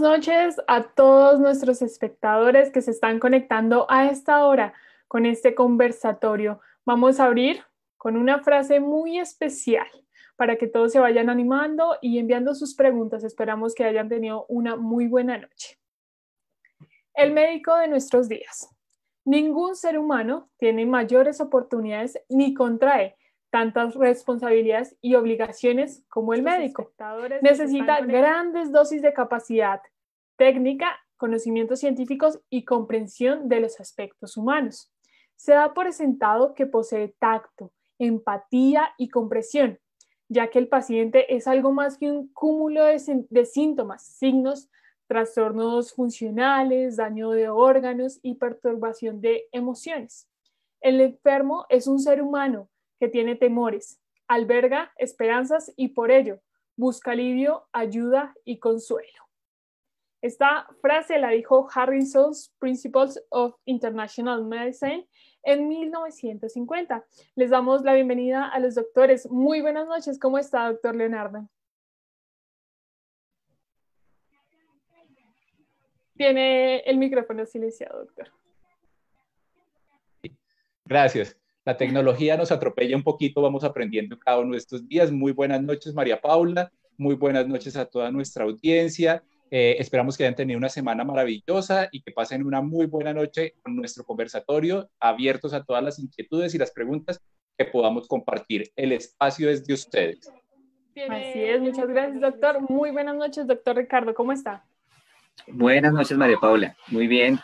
noches a todos nuestros espectadores que se están conectando a esta hora con este conversatorio. Vamos a abrir con una frase muy especial para que todos se vayan animando y enviando sus preguntas. Esperamos que hayan tenido una muy buena noche. El médico de nuestros días. Ningún ser humano tiene mayores oportunidades ni contrae tantas responsabilidades y obligaciones como el médico. Necesita grandes dosis de capacidad técnica, conocimientos científicos y comprensión de los aspectos humanos. Se da por sentado que posee tacto, empatía y compresión, ya que el paciente es algo más que un cúmulo de síntomas, signos, trastornos funcionales, daño de órganos y perturbación de emociones. El enfermo es un ser humano que tiene temores, alberga esperanzas y por ello busca alivio, ayuda y consuelo. Esta frase la dijo Harrison's Principles of International Medicine en 1950. Les damos la bienvenida a los doctores. Muy buenas noches. ¿Cómo está, doctor Leonardo? Tiene el micrófono silenciado, doctor. Gracias. La tecnología nos atropella un poquito, vamos aprendiendo cada uno de estos días. Muy buenas noches, María Paula. Muy buenas noches a toda nuestra audiencia. Eh, esperamos que hayan tenido una semana maravillosa y que pasen una muy buena noche con nuestro conversatorio, abiertos a todas las inquietudes y las preguntas que podamos compartir. El espacio es de ustedes. Así es, muchas gracias, doctor. Muy buenas noches, doctor Ricardo. ¿Cómo está? Buenas noches, María Paula. Muy bien.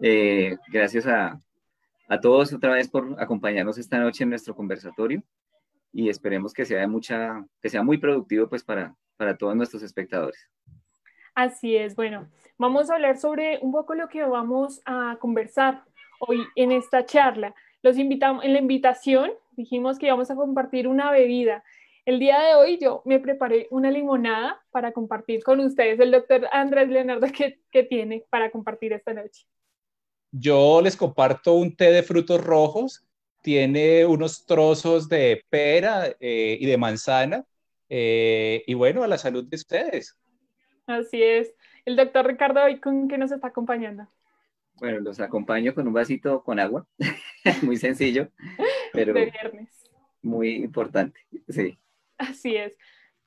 Eh, gracias a, a todos otra vez por acompañarnos esta noche en nuestro conversatorio y esperemos que sea, de mucha, que sea muy productivo pues para, para todos nuestros espectadores. Así es, bueno, vamos a hablar sobre un poco lo que vamos a conversar hoy en esta charla. Los invitamos, en la invitación dijimos que íbamos a compartir una bebida. El día de hoy yo me preparé una limonada para compartir con ustedes el doctor Andrés Leonardo que, que tiene para compartir esta noche. Yo les comparto un té de frutos rojos, tiene unos trozos de pera eh, y de manzana, eh, y bueno, a la salud de ustedes. Así es. El doctor Ricardo, ¿y con qué nos está acompañando? Bueno, los acompaño con un vasito con agua, muy sencillo, pero viernes. muy importante, sí. Así es.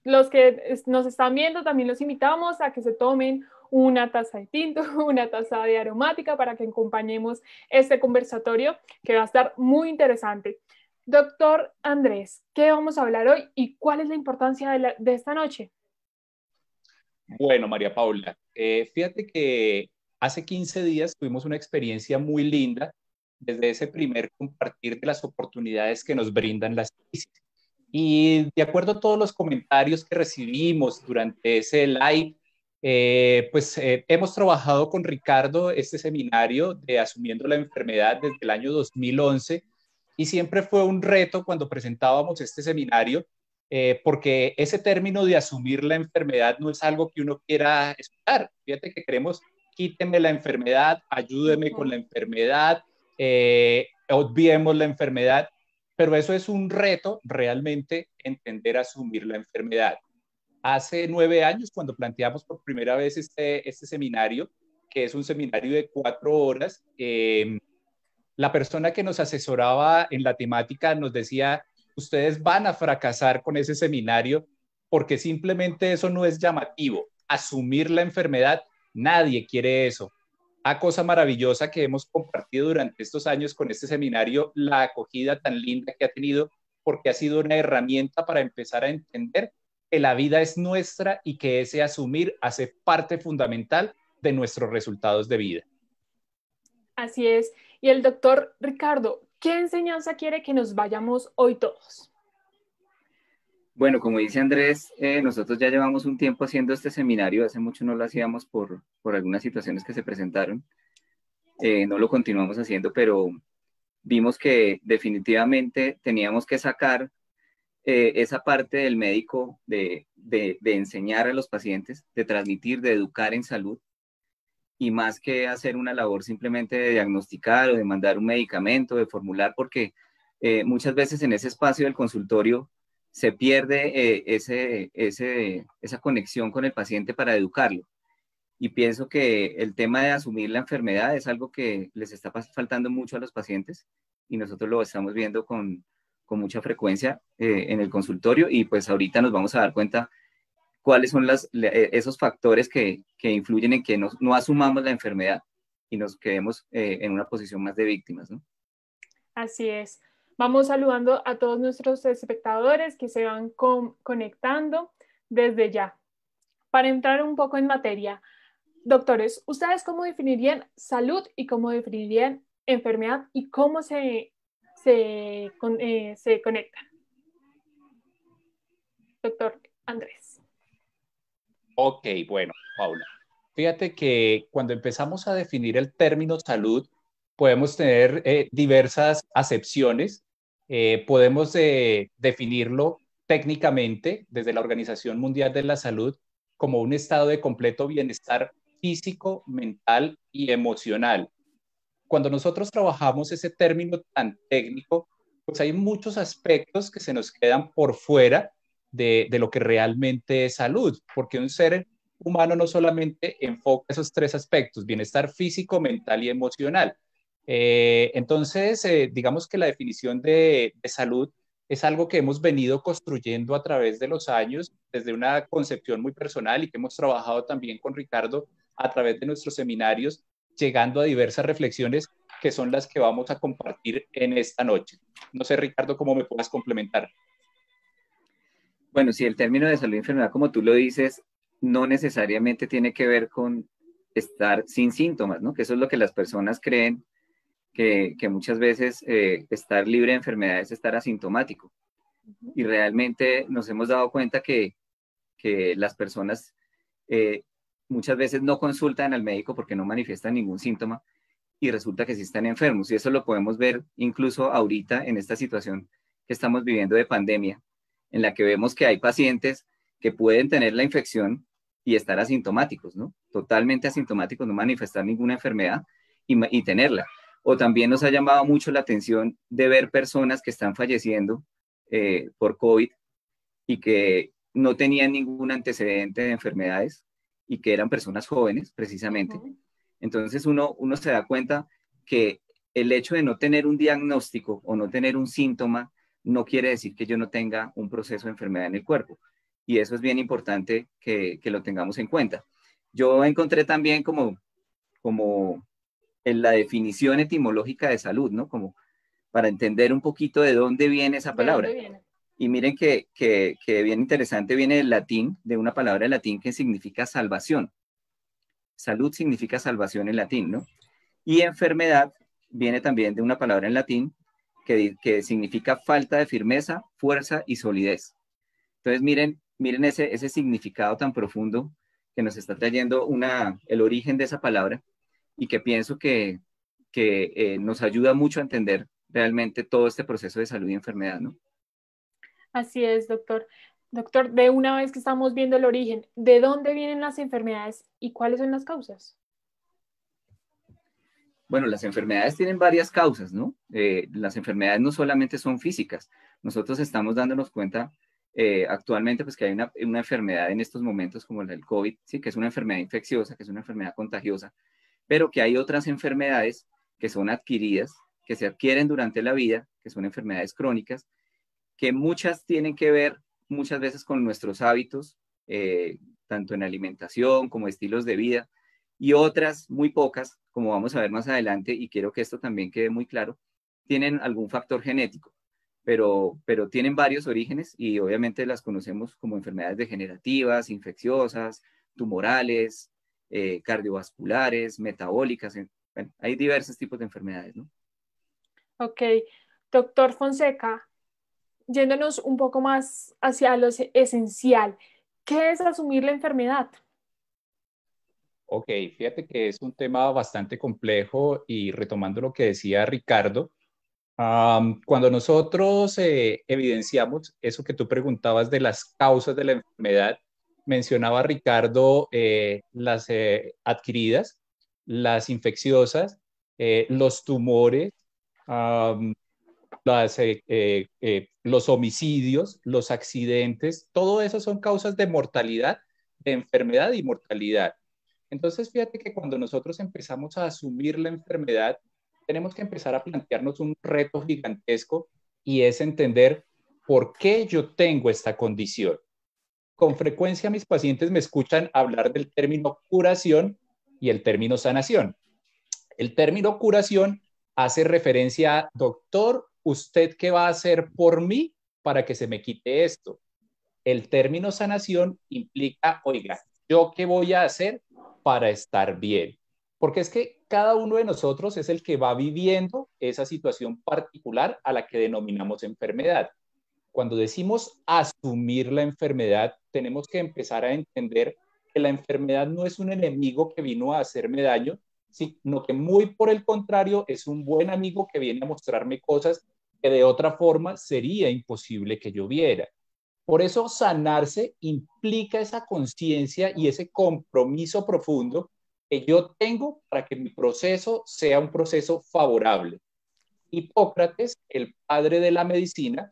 Los que nos están viendo también los invitamos a que se tomen una taza de tinto, una taza de aromática para que acompañemos este conversatorio que va a estar muy interesante. Doctor Andrés, ¿qué vamos a hablar hoy y cuál es la importancia de, esta noche? Bueno, María Paula, eh, fíjate que hace 15 días tuvimos una experiencia muy linda desde ese primer compartir de las oportunidades que nos brindan las crisis. Y de acuerdo a todos los comentarios que recibimos durante ese live, eh, pues eh, hemos trabajado con Ricardo este seminario de Asumiendo la Enfermedad desde el año 2011 y siempre fue un reto cuando presentábamos este seminario, eh, porque ese término de asumir la enfermedad no es algo que uno quiera escuchar. Fíjate que queremos quíteme la enfermedad, ayúdeme con la enfermedad, obviemos la enfermedad, pero eso es un reto realmente entender asumir la enfermedad hace nueve años, cuando planteamos por primera vez este, este seminario, que es un seminario de cuatro horas, em, la persona que nos asesoraba en la temática nos decía, ustedes van a fracasar con ese seminario porque simplemente eso no es llamativo. Asumir la enfermedad, nadie quiere eso. A ah, cosa maravillosa que hemos compartido durante estos años con este seminario, la acogida tan linda que ha tenido, porque ha sido una herramienta para empezar a entender que la vida es nuestra y que ese asumir hace parte fundamental de nuestros resultados de vida. Así es. Y el doctor Ricardo, ¿qué enseñanza quiere que nos vayamos hoy todos? Bueno, como dice Andrés, eh, nosotros ya llevamos un tiempo haciendo este seminario, hace mucho no lo hacíamos por, algunas situaciones que se presentaron, eh, no lo continuamos haciendo, pero vimos que definitivamente teníamos que sacar eh, esa parte del médico de, enseñar a los pacientes, de transmitir, de educar en salud, y más que hacer una labor simplemente de diagnosticar o de mandar un medicamento, de formular, porque eh, muchas veces en ese espacio del consultorio se pierde eh, ese, esa conexión con el paciente para educarlo. Y pienso que el tema de asumir la enfermedad es algo que les está faltando mucho a los pacientes y nosotros lo estamos viendo con, con mucha frecuencia eh, en el consultorio y pues ahorita nos vamos a dar cuenta cuáles son las, eh, esos factores que, que influyen en que no, no, asumamos la enfermedad y nos quedemos eh, en una posición más de víctimas. Así es. Vamos saludando a todos nuestros espectadores que se van conectando desde ya. Para entrar un poco en materia, doctores, ¿ustedes cómo definirían salud y cómo definirían enfermedad y cómo se eh, se, conecta. Doctor Andrés. Ok, bueno, Paula. Fíjate que cuando empezamos a definir el término salud, podemos tener eh, diversas acepciones. Eh, podemos definirlo técnicamente desde la Organización Mundial de la Salud como un estado de completo bienestar físico, mental y emocional, cuando nosotros trabajamos ese término tan técnico, pues hay muchos aspectos que se nos quedan por fuera de, lo que realmente es salud, porque un ser humano no solamente enfoca esos tres aspectos, bienestar físico, mental y emocional. Eh, entonces, eh, digamos que la definición de, de salud es algo que hemos venido construyendo a través de los años, desde una concepción muy personal y que hemos trabajado también con Ricardo a través de nuestros seminarios llegando a diversas reflexiones que son las que vamos a compartir en esta noche. No sé, Ricardo, cómo me puedas complementar. Bueno, si el término de salud y enfermedad, como tú lo dices, no necesariamente tiene que ver con estar sin síntomas, ¿no? Que eso es lo que las personas creen, que, muchas veces eh, estar libre de enfermedades es estar asintomático. Y realmente nos hemos dado cuenta que, las personas eh, muchas veces no consultan al médico porque no manifiestan ningún síntoma y resulta que sí están enfermos. Y eso lo podemos ver incluso ahorita en esta situación que estamos viviendo de pandemia, en la que vemos que hay pacientes que pueden tener la infección y estar asintomáticos, ¿no? Totalmente asintomáticos, no manifestar ninguna enfermedad y, tenerla. O también nos ha llamado mucho la atención de ver personas que están falleciendo eh, por COVID y que no tenían ningún antecedente de enfermedades y que eran personas jóvenes precisamente. Entonces uno, uno se da cuenta que el hecho de no tener un diagnóstico o no tener un síntoma no quiere decir que yo no tenga un proceso de enfermedad en el cuerpo. Y eso es bien importante que, lo tengamos en cuenta. Yo encontré también como, como en la definición etimológica de salud, ¿no? Como para entender un poquito de dónde viene esa palabra. Y miren que, que, bien interesante viene el latín, de una palabra en latín que significa salvación. Salud significa salvación en latín, ¿no? Y enfermedad viene también de una palabra en latín que, significa falta de firmeza, fuerza y solidez. Entonces, miren, miren ese, ese significado tan profundo que nos está trayendo una, el origen de esa palabra y que pienso que, eh, nos ayuda mucho a entender realmente todo este proceso de salud y enfermedad, ¿no? Así es, doctor. Doctor, de una vez que estamos viendo el origen, ¿de dónde vienen las enfermedades y cuáles son las causas? Bueno, las enfermedades tienen varias causas, ¿no? Eh, las enfermedades no solamente son físicas. Nosotros estamos dándonos cuenta eh, actualmente pues que hay una, una, enfermedad en estos momentos como la del COVID, ¿sí? que es una enfermedad infecciosa, que es una enfermedad contagiosa, pero que hay otras enfermedades que son adquiridas, que se adquieren durante la vida, que son enfermedades crónicas que muchas tienen que ver muchas veces con nuestros hábitos, eh, tanto en alimentación como estilos de vida, y otras, muy pocas, como vamos a ver más adelante, y quiero que esto también quede muy claro, tienen algún factor genético, pero, pero tienen varios orígenes y obviamente las conocemos como enfermedades degenerativas, infecciosas, tumorales, eh, cardiovasculares, metabólicas, hay diversos tipos de enfermedades, ¿no? Ok, doctor Fonseca, yéndonos un poco más hacia lo esencial, ¿qué es asumir la enfermedad? Ok, fíjate que es un tema bastante complejo y retomando lo que decía Ricardo, cuando nosotros eh, evidenciamos eso que tú preguntabas de las causas de la enfermedad, mencionaba Ricardo eh, las eh, adquiridas, las infecciosas, los tumores, eh, eh, los homicidios, los accidentes, todo eso son causas de mortalidad, de enfermedad y mortalidad. Entonces, fíjate que cuando nosotros empezamos a asumir la enfermedad, tenemos que empezar a plantearnos un reto gigantesco y es entender por qué yo tengo esta condición. Con frecuencia mis pacientes me escuchan hablar del término curación y el término sanación. El término curación hace referencia a doctor, ¿usted qué va a hacer por mí para que se me quite esto? El término sanación implica, oiga, ¿yo qué voy a hacer para estar bien? Porque es que cada uno de nosotros es el que va viviendo esa situación particular a la que denominamos enfermedad. Cuando decimos asumir la enfermedad, tenemos que empezar a entender que la enfermedad no es un enemigo que vino a hacerme daño, sino que muy por el contrario es un buen amigo que viene a mostrarme cosas que de otra forma sería imposible que yo viera. Por eso sanarse implica esa conciencia y ese compromiso profundo que yo tengo para que mi proceso sea un proceso favorable. Hipócrates, el padre de la medicina,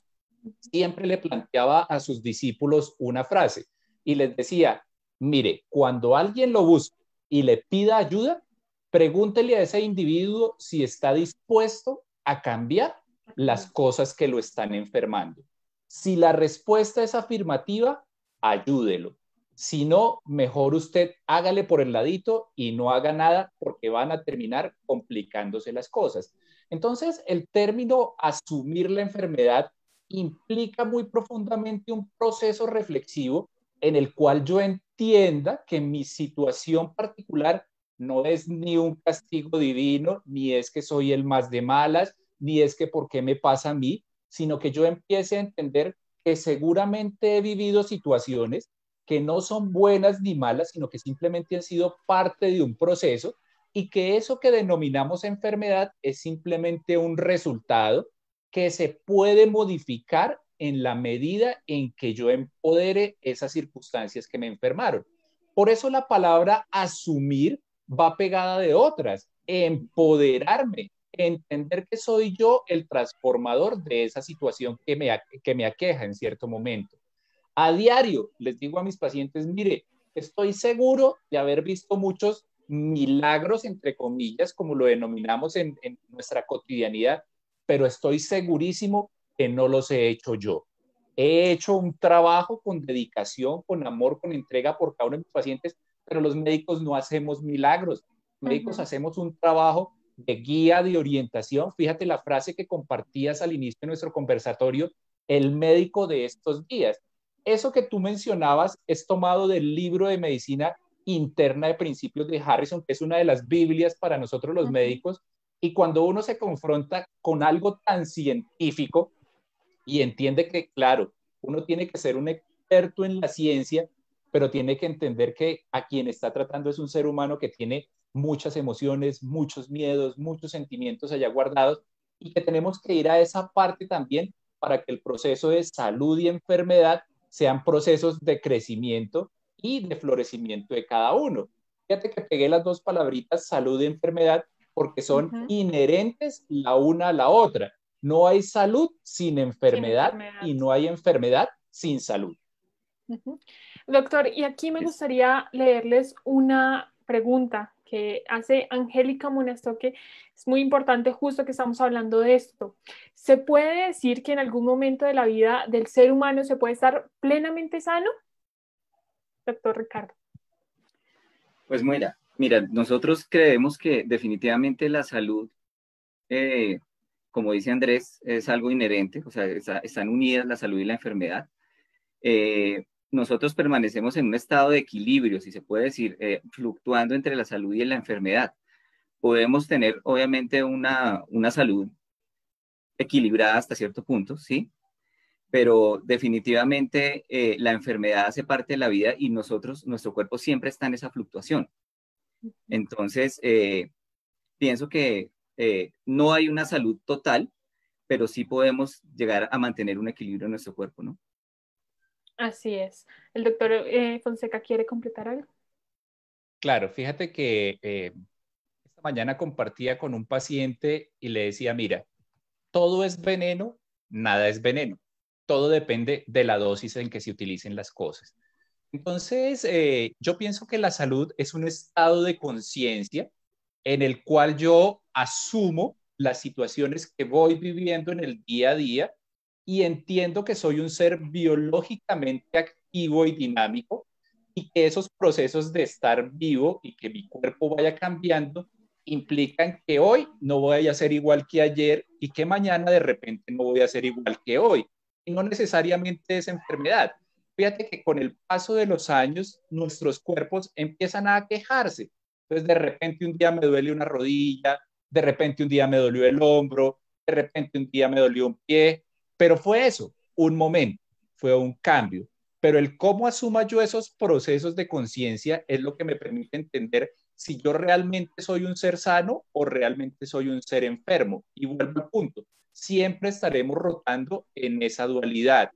siempre le planteaba a sus discípulos una frase y les decía, mire, cuando alguien lo busque y le pida ayuda, pregúntele a ese individuo si está dispuesto a cambiar las cosas que lo están enfermando. Si la respuesta es afirmativa, ayúdelo. Si no, mejor usted hágale por el ladito y no haga nada porque van a terminar complicándose las cosas. Entonces, el término asumir la enfermedad implica muy profundamente un proceso reflexivo en el cual yo entienda que mi situación particular no es ni un castigo divino, ni es que soy el más de malas, ni es que por qué me pasa a mí, sino que yo empiece a entender que seguramente he vivido situaciones que no son buenas ni malas, sino que simplemente han sido parte de un proceso y que eso que denominamos enfermedad es simplemente un resultado que se puede modificar en la medida en que yo empodere esas circunstancias que me enfermaron. Por eso la palabra asumir va pegada de otras. Empoderarme, entender que soy yo el transformador de esa situación que me, que me aqueja en cierto momento. A diario les digo a mis pacientes, mire, estoy seguro de haber visto muchos milagros, entre comillas, como lo denominamos en, en nuestra cotidianidad, pero estoy segurísimo que no los he hecho yo. He hecho un trabajo con dedicación, con amor, con entrega por cada uno de mis pacientes pero los médicos no hacemos milagros. Los médicos hacemos un trabajo de guía, de orientación. Fíjate la frase que compartías al inicio de nuestro conversatorio, el médico de estos días. Eso que tú mencionabas es tomado del libro de medicina interna de principios de Harrison, que es una de las Biblias para nosotros los médicos. Y cuando uno se confronta con algo tan científico y entiende que, claro, uno tiene que ser un experto en la ciencia pero tiene que entender que a quien está tratando es un ser humano que tiene muchas emociones, muchos miedos, muchos sentimientos allá guardados y que tenemos que ir a esa parte también para que el proceso de salud y enfermedad sean procesos de crecimiento y de florecimiento de cada uno. Fíjate que pegué las dos palabritas salud y enfermedad porque son inherentes la una a la otra. No hay salud sin enfermedad, y no hay enfermedad sin salud. Doctor, y aquí me gustaría leerles una pregunta que hace Angélica Monastoque. Es muy importante justo que estamos hablando de esto. ¿Se puede decir que en algún momento de la vida del ser humano se puede estar plenamente sano? Doctor Ricardo. Pues mira, mira, nosotros creemos que definitivamente la salud, eh, como dice Andrés, es algo inherente, o sea, están unidas la salud y la enfermedad. Eh, nosotros permanecemos en un estado de equilibrio, si se puede decir, eh, fluctuando entre la salud y la enfermedad. Podemos tener, obviamente, una, salud equilibrada hasta cierto punto, ¿sí? Pero definitivamente eh, la enfermedad hace parte de la vida y nosotros, nuestro cuerpo siempre está en esa fluctuación. Entonces, eh, pienso que no hay una salud total, pero sí podemos llegar a mantener un equilibrio en nuestro cuerpo, ¿no? Así es. ¿El doctor eh, Fonseca quiere completar algo? Claro, fíjate que eh, esta mañana compartía con un paciente y le decía, mira, todo es veneno, nada es veneno. Todo depende de la dosis en que se utilicen las cosas. Entonces, eh, yo pienso que la salud es un estado de conciencia en el cual yo asumo las situaciones que voy viviendo en el día a día y entiendo que soy un ser biológicamente activo y dinámico y que esos procesos de estar vivo y que mi cuerpo vaya cambiando implican que hoy no voy a ser igual que ayer y que mañana de repente no voy a ser igual que hoy. Y no necesariamente es enfermedad. Fíjate que con el paso de los años nuestros cuerpos empiezan a quejarse. Entonces de repente un día me duele una rodilla, de repente un día me dolió el hombro, de repente un día me dolió un pie, pero fue eso, un momento, fue un cambio. Pero el cómo asuma yo esos procesos de conciencia es lo que me permite entender si yo realmente soy un ser sano o realmente soy un ser enfermo. Y vuelvo al punto, siempre estaremos rotando en esa dualidad.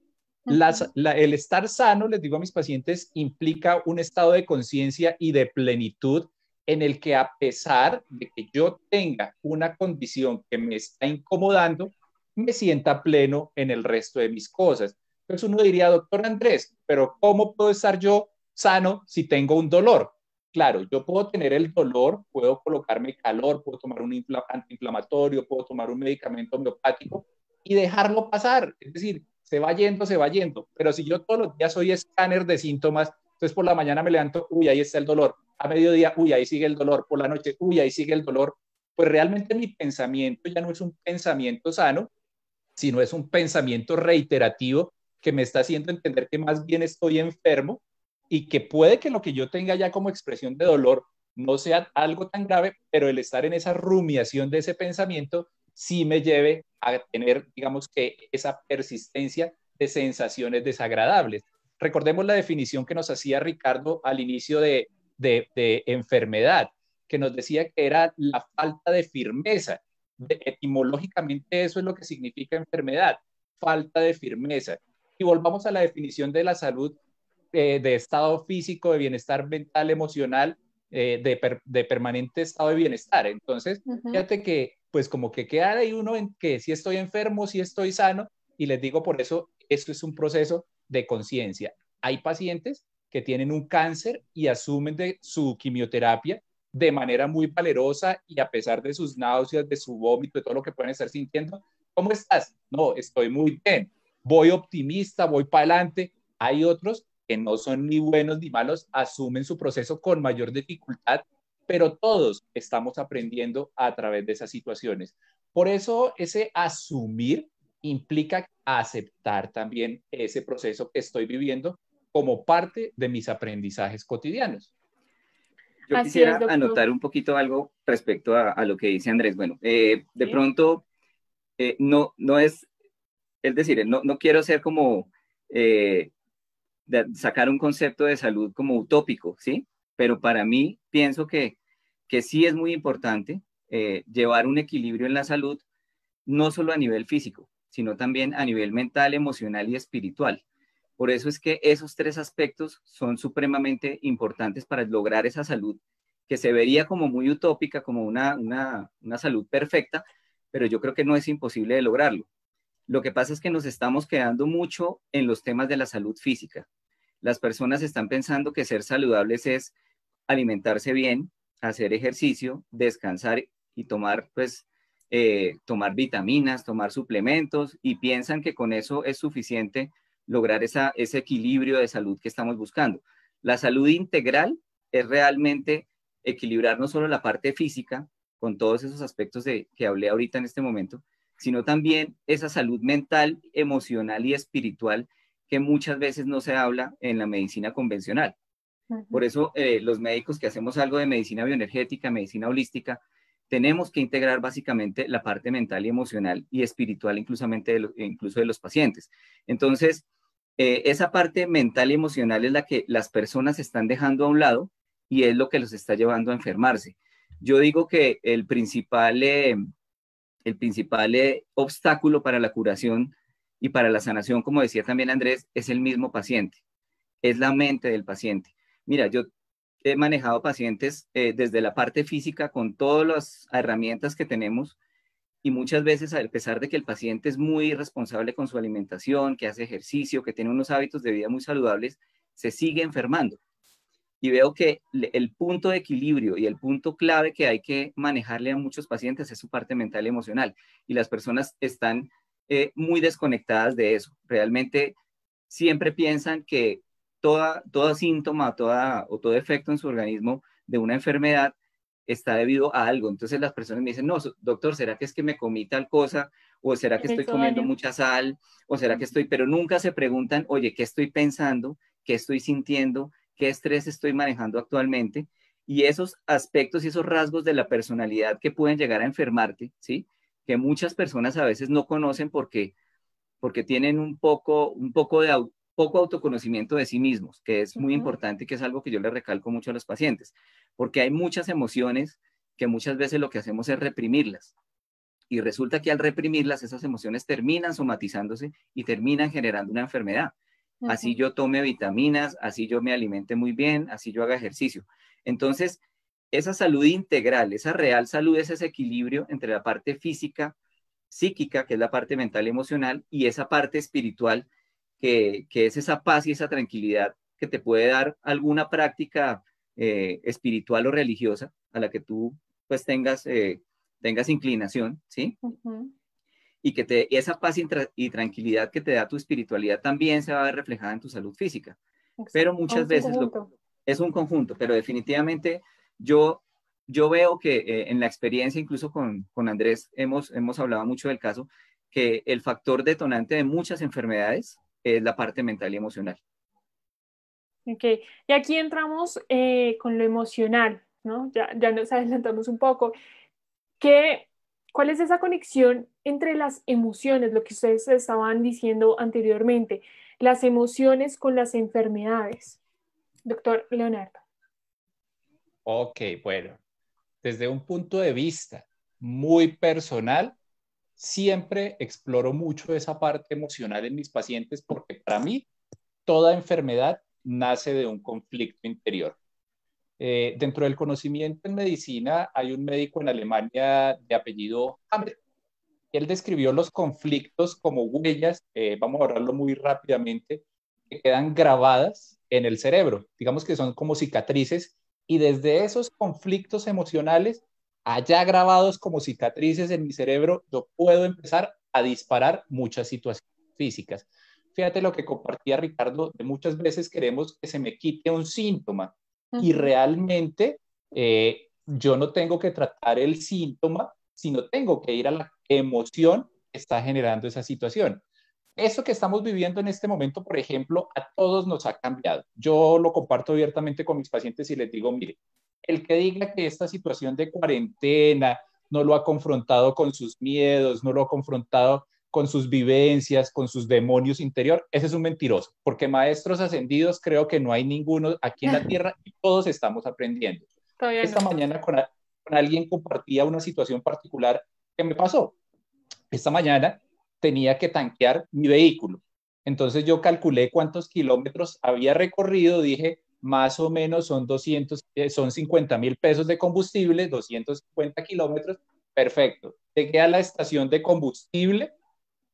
el estar sano, les digo a mis pacientes, implica un estado de conciencia y de plenitud en el que a pesar de que yo tenga una condición que me está incomodando, me sienta pleno en el resto de mis cosas. Entonces uno diría, doctor Andrés, pero ¿cómo puedo estar yo sano si tengo un dolor? Claro, yo puedo tener el dolor, puedo colocarme calor, puedo tomar un antiinflamatorio, puedo tomar un medicamento homeopático y dejarlo pasar. Es decir, se va yendo, se va yendo. Pero si yo todos los días soy escáner de síntomas, entonces por la mañana me levanto, uy, ahí está el dolor. A mediodía, uy, ahí sigue el dolor. Por la noche, uy, ahí sigue el dolor. Pues realmente mi pensamiento ya no es un pensamiento sano, sino es un pensamiento reiterativo que me está haciendo entender que más bien estoy enfermo y que puede que lo que yo tenga ya como expresión de dolor no sea algo tan grave, pero el estar en esa rumiación de ese pensamiento sí me lleve a tener, digamos que, esa persistencia de sensaciones desagradables. Recordemos la definición que nos hacía Ricardo al inicio de, de enfermedad, que nos decía que era la falta de firmeza e-, etimológicamente eso es lo que significa enfermedad, falta de firmeza. Y volvamos a la definición de la salud eh, de estado físico, de bienestar mental, emocional, eh, de, permanente estado de bienestar. Entonces, fíjate que pues como que queda ahí uno en que si estoy enfermo, si estoy sano, y les digo por eso, esto es un proceso de conciencia. Hay pacientes que tienen un cáncer y asumen de su quimioterapia de manera muy valerosa y a pesar de sus náuseas, de su vómito, de todo lo que pueden estar sintiendo, ¿cómo estás? No, estoy muy bien, voy optimista, voy para adelante. Hay otros que no son ni buenos ni malos, asumen su proceso con mayor dificultad, pero todos estamos aprendiendo a través de esas situaciones. Por eso ese asumir implica aceptar también ese proceso que estoy viviendo como parte de mis aprendizajes cotidianos. Yo quisiera anotar un poquito algo respecto a, lo que dice Andrés. Bueno, eh, de pronto eh, no, no es, es decir, no, quiero ser como eh, sacar un concepto de salud como utópico, ¿sí? Pero para mí pienso que, que sí es muy importante llevar un equilibrio en la salud, no solo a nivel físico, sino también a nivel mental, emocional y espiritual. Por eso es que esos tres aspectos son supremamente importantes para lograr esa salud que se vería como muy utópica, como una, salud perfecta, pero yo creo que no es imposible de lograrlo. Lo que pasa es que nos estamos quedando mucho en los temas de la salud física. Las personas están pensando que ser saludables es alimentarse bien, hacer ejercicio, descansar y tomar, pues, eh, tomar vitaminas, tomar suplementos y piensan que con eso es suficiente lograr ese equilibrio de salud que estamos buscando. La salud integral es realmente equilibrar no solo la parte física, con todos esos aspectos de, que hablé ahorita en este momento, sino también esa salud mental, emocional y espiritual que muchas veces no se habla en la medicina convencional. Por eso eh, los médicos que hacemos algo de medicina bioenergética, medicina holística, tenemos que integrar básicamente la parte mental y emocional y espiritual incluso de los pacientes. Entonces, eh, esa parte mental y emocional es la que las personas están dejando a un lado y es lo que los está llevando a enfermarse. Yo digo que el principal, eh, el principal eh, obstáculo para la curación y para la sanación, como decía también Andrés, es el mismo paciente, es la mente del paciente. Mira, yo he manejado pacientes eh, desde la parte física con todas las herramientas que tenemos y muchas veces a pesar de que el paciente es muy responsable con su alimentación, que hace ejercicio, que tiene unos hábitos de vida muy saludables, se sigue enfermando. Y veo que el punto de equilibrio y el punto clave que hay que manejarle a muchos pacientes es su parte mental y emocional. Y las personas están eh, muy desconectadas de eso. Realmente siempre piensan que toda, todo síntoma toda, o todo efecto en su organismo de una enfermedad está debido a algo. Entonces las personas me dicen, no, doctor, ¿será que es que me comí tal cosa? ¿O será que estoy comiendo mucha sal? ¿O será que estoy? Pero nunca se preguntan, oye, ¿qué estoy pensando? ¿Qué estoy sintiendo? ¿Qué estrés estoy manejando actualmente? Y esos aspectos y esos rasgos de la personalidad que pueden llegar a enfermarte, ¿sí? Que muchas personas a veces no conocen porque, porque tienen un poco, un poco de, poco autoconocimiento de sí mismos, que es muy importante y que es algo que yo le recalco mucho a los pacientes, porque hay muchas emociones que muchas veces lo que hacemos es reprimirlas. Y resulta que al reprimirlas, esas emociones terminan somatizándose y terminan generando una enfermedad. Así yo tome vitaminas, así yo me alimente muy bien, así yo haga ejercicio. Entonces, esa salud integral, esa real salud es ese equilibrio entre la parte física, psíquica, que es la parte mental y emocional, y esa parte espiritual, que, es esa paz y esa tranquilidad que te puede dar alguna práctica eh, espiritual o religiosa a la que tú pues tengas, eh, tengas inclinación, ¿sí? Y que esa paz y, tranquilidad que te da tu espiritualidad también se va a ver reflejada en tu salud física. Pero muchas veces es un conjunto, pero definitivamente yo yo veo que eh, en la experiencia, incluso con, Andrés, hemos, hemos hablado mucho del caso, que el factor detonante de muchas enfermedades es la parte mental y emocional. Ok, y aquí entramos eh, con lo emocional, ¿no? Ya, ya nos adelantamos un poco. ¿Qué, ¿Cuál es esa conexión entre las emociones, lo que ustedes estaban diciendo anteriormente, las emociones con las enfermedades? Doctor Leonardo. Ok, bueno, desde un punto de vista muy personal, siempre exploro mucho esa parte emocional en mis pacientes porque para mí toda enfermedad nace de un conflicto interior. Eh, dentro del conocimiento en medicina hay un médico en Alemania de apellido Hammer. Él describió los conflictos como huellas, eh, vamos a hablarlo muy rápidamente, que quedan grabadas en el cerebro. Digamos que son como cicatrices y desde esos conflictos emocionales allá grabados como cicatrices en mi cerebro, yo puedo empezar a disparar muchas situaciones físicas. Fíjate lo que compartía Ricardo, de muchas veces queremos que se me quite un síntoma y realmente eh, yo no tengo que tratar el síntoma, sino tengo que ir a la emoción que está generando esa situación. Eso que estamos viviendo en este momento, por ejemplo, a todos nos ha cambiado. Yo lo comparto abiertamente con mis pacientes y les digo, mire, el que diga que esta situación de cuarentena no lo ha confrontado con sus miedos, no lo ha confrontado con sus vivencias, con sus demonios interior, ese es un mentiroso, porque maestros ascendidos creo que no hay ninguno aquí en la Tierra y todos estamos aprendiendo. Esta mañana con, con, alguien compartía una situación particular que me pasó. Esta mañana tenía que tanquear mi vehículo. Entonces yo calculé cuántos kilómetros había recorrido, dije, más o menos son 200, eh, son 50 mil pesos de combustible, 250 kilómetros, perfecto. Llegué a la estación de combustible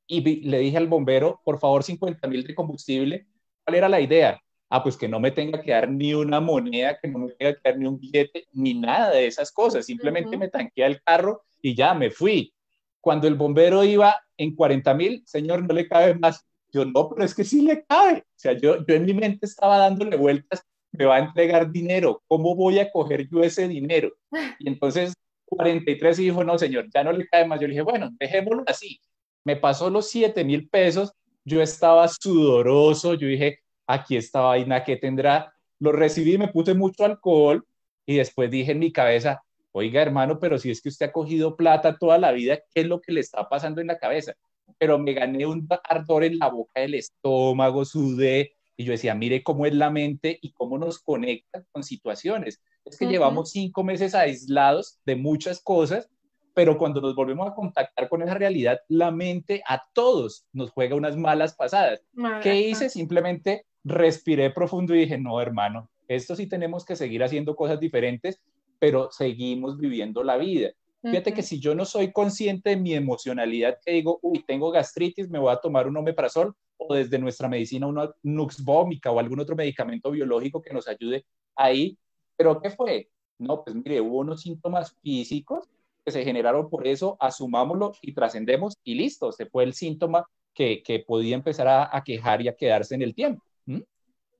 y le dije al bombero, por favor, 50 mil de combustible. ¿Cuál era la idea? Ah, pues que no me tenga que dar ni una moneda, que no me tenga que dar ni un billete, ni nada de esas cosas. Simplemente me tanquea el carro y ya me fui. Cuando el bombero iba en 40 mil, señor, no le cabe más. Yo no, pero es que sí le cabe. O sea, yo, yo en mi mente estaba dándole vueltas me va a entregar dinero, ¿cómo voy a coger yo ese dinero? Y entonces 43 dijo, no señor, ya no le cae más. Yo le dije, bueno, dejémoslo así. Me pasó los 7 mil pesos, yo estaba sudoroso, yo dije, aquí esta vaina que tendrá. Lo recibí, me puse mucho alcohol y después dije en mi cabeza, oiga hermano, pero si es que usted ha cogido plata toda la vida, ¿qué es lo que le está pasando en la cabeza? Pero me gané un ardor en la boca del estómago, sudé, y yo decía, mire cómo es la mente y cómo nos conecta con situaciones. Es que llevamos cinco meses aislados de muchas cosas, pero cuando nos volvemos a contactar con esa realidad, la mente a todos nos juega unas malas pasadas. ¿Qué hice? Simplemente respiré profundo y dije, no, hermano, esto sí tenemos que seguir haciendo cosas diferentes, pero seguimos viviendo la vida. Fíjate que si yo no soy consciente de mi emocionalidad, que digo, uy, tengo gastritis, me voy a tomar un omeprazol, o desde nuestra medicina una nuxbómica o algún otro medicamento biológico que nos ayude ahí. Pero ¿qué fue? No, pues mire, hubo unos síntomas físicos que se generaron por eso, asumámoslo y trascendemos y listo, se fue el síntoma que, podía empezar a, quejar y a quedarse en el tiempo.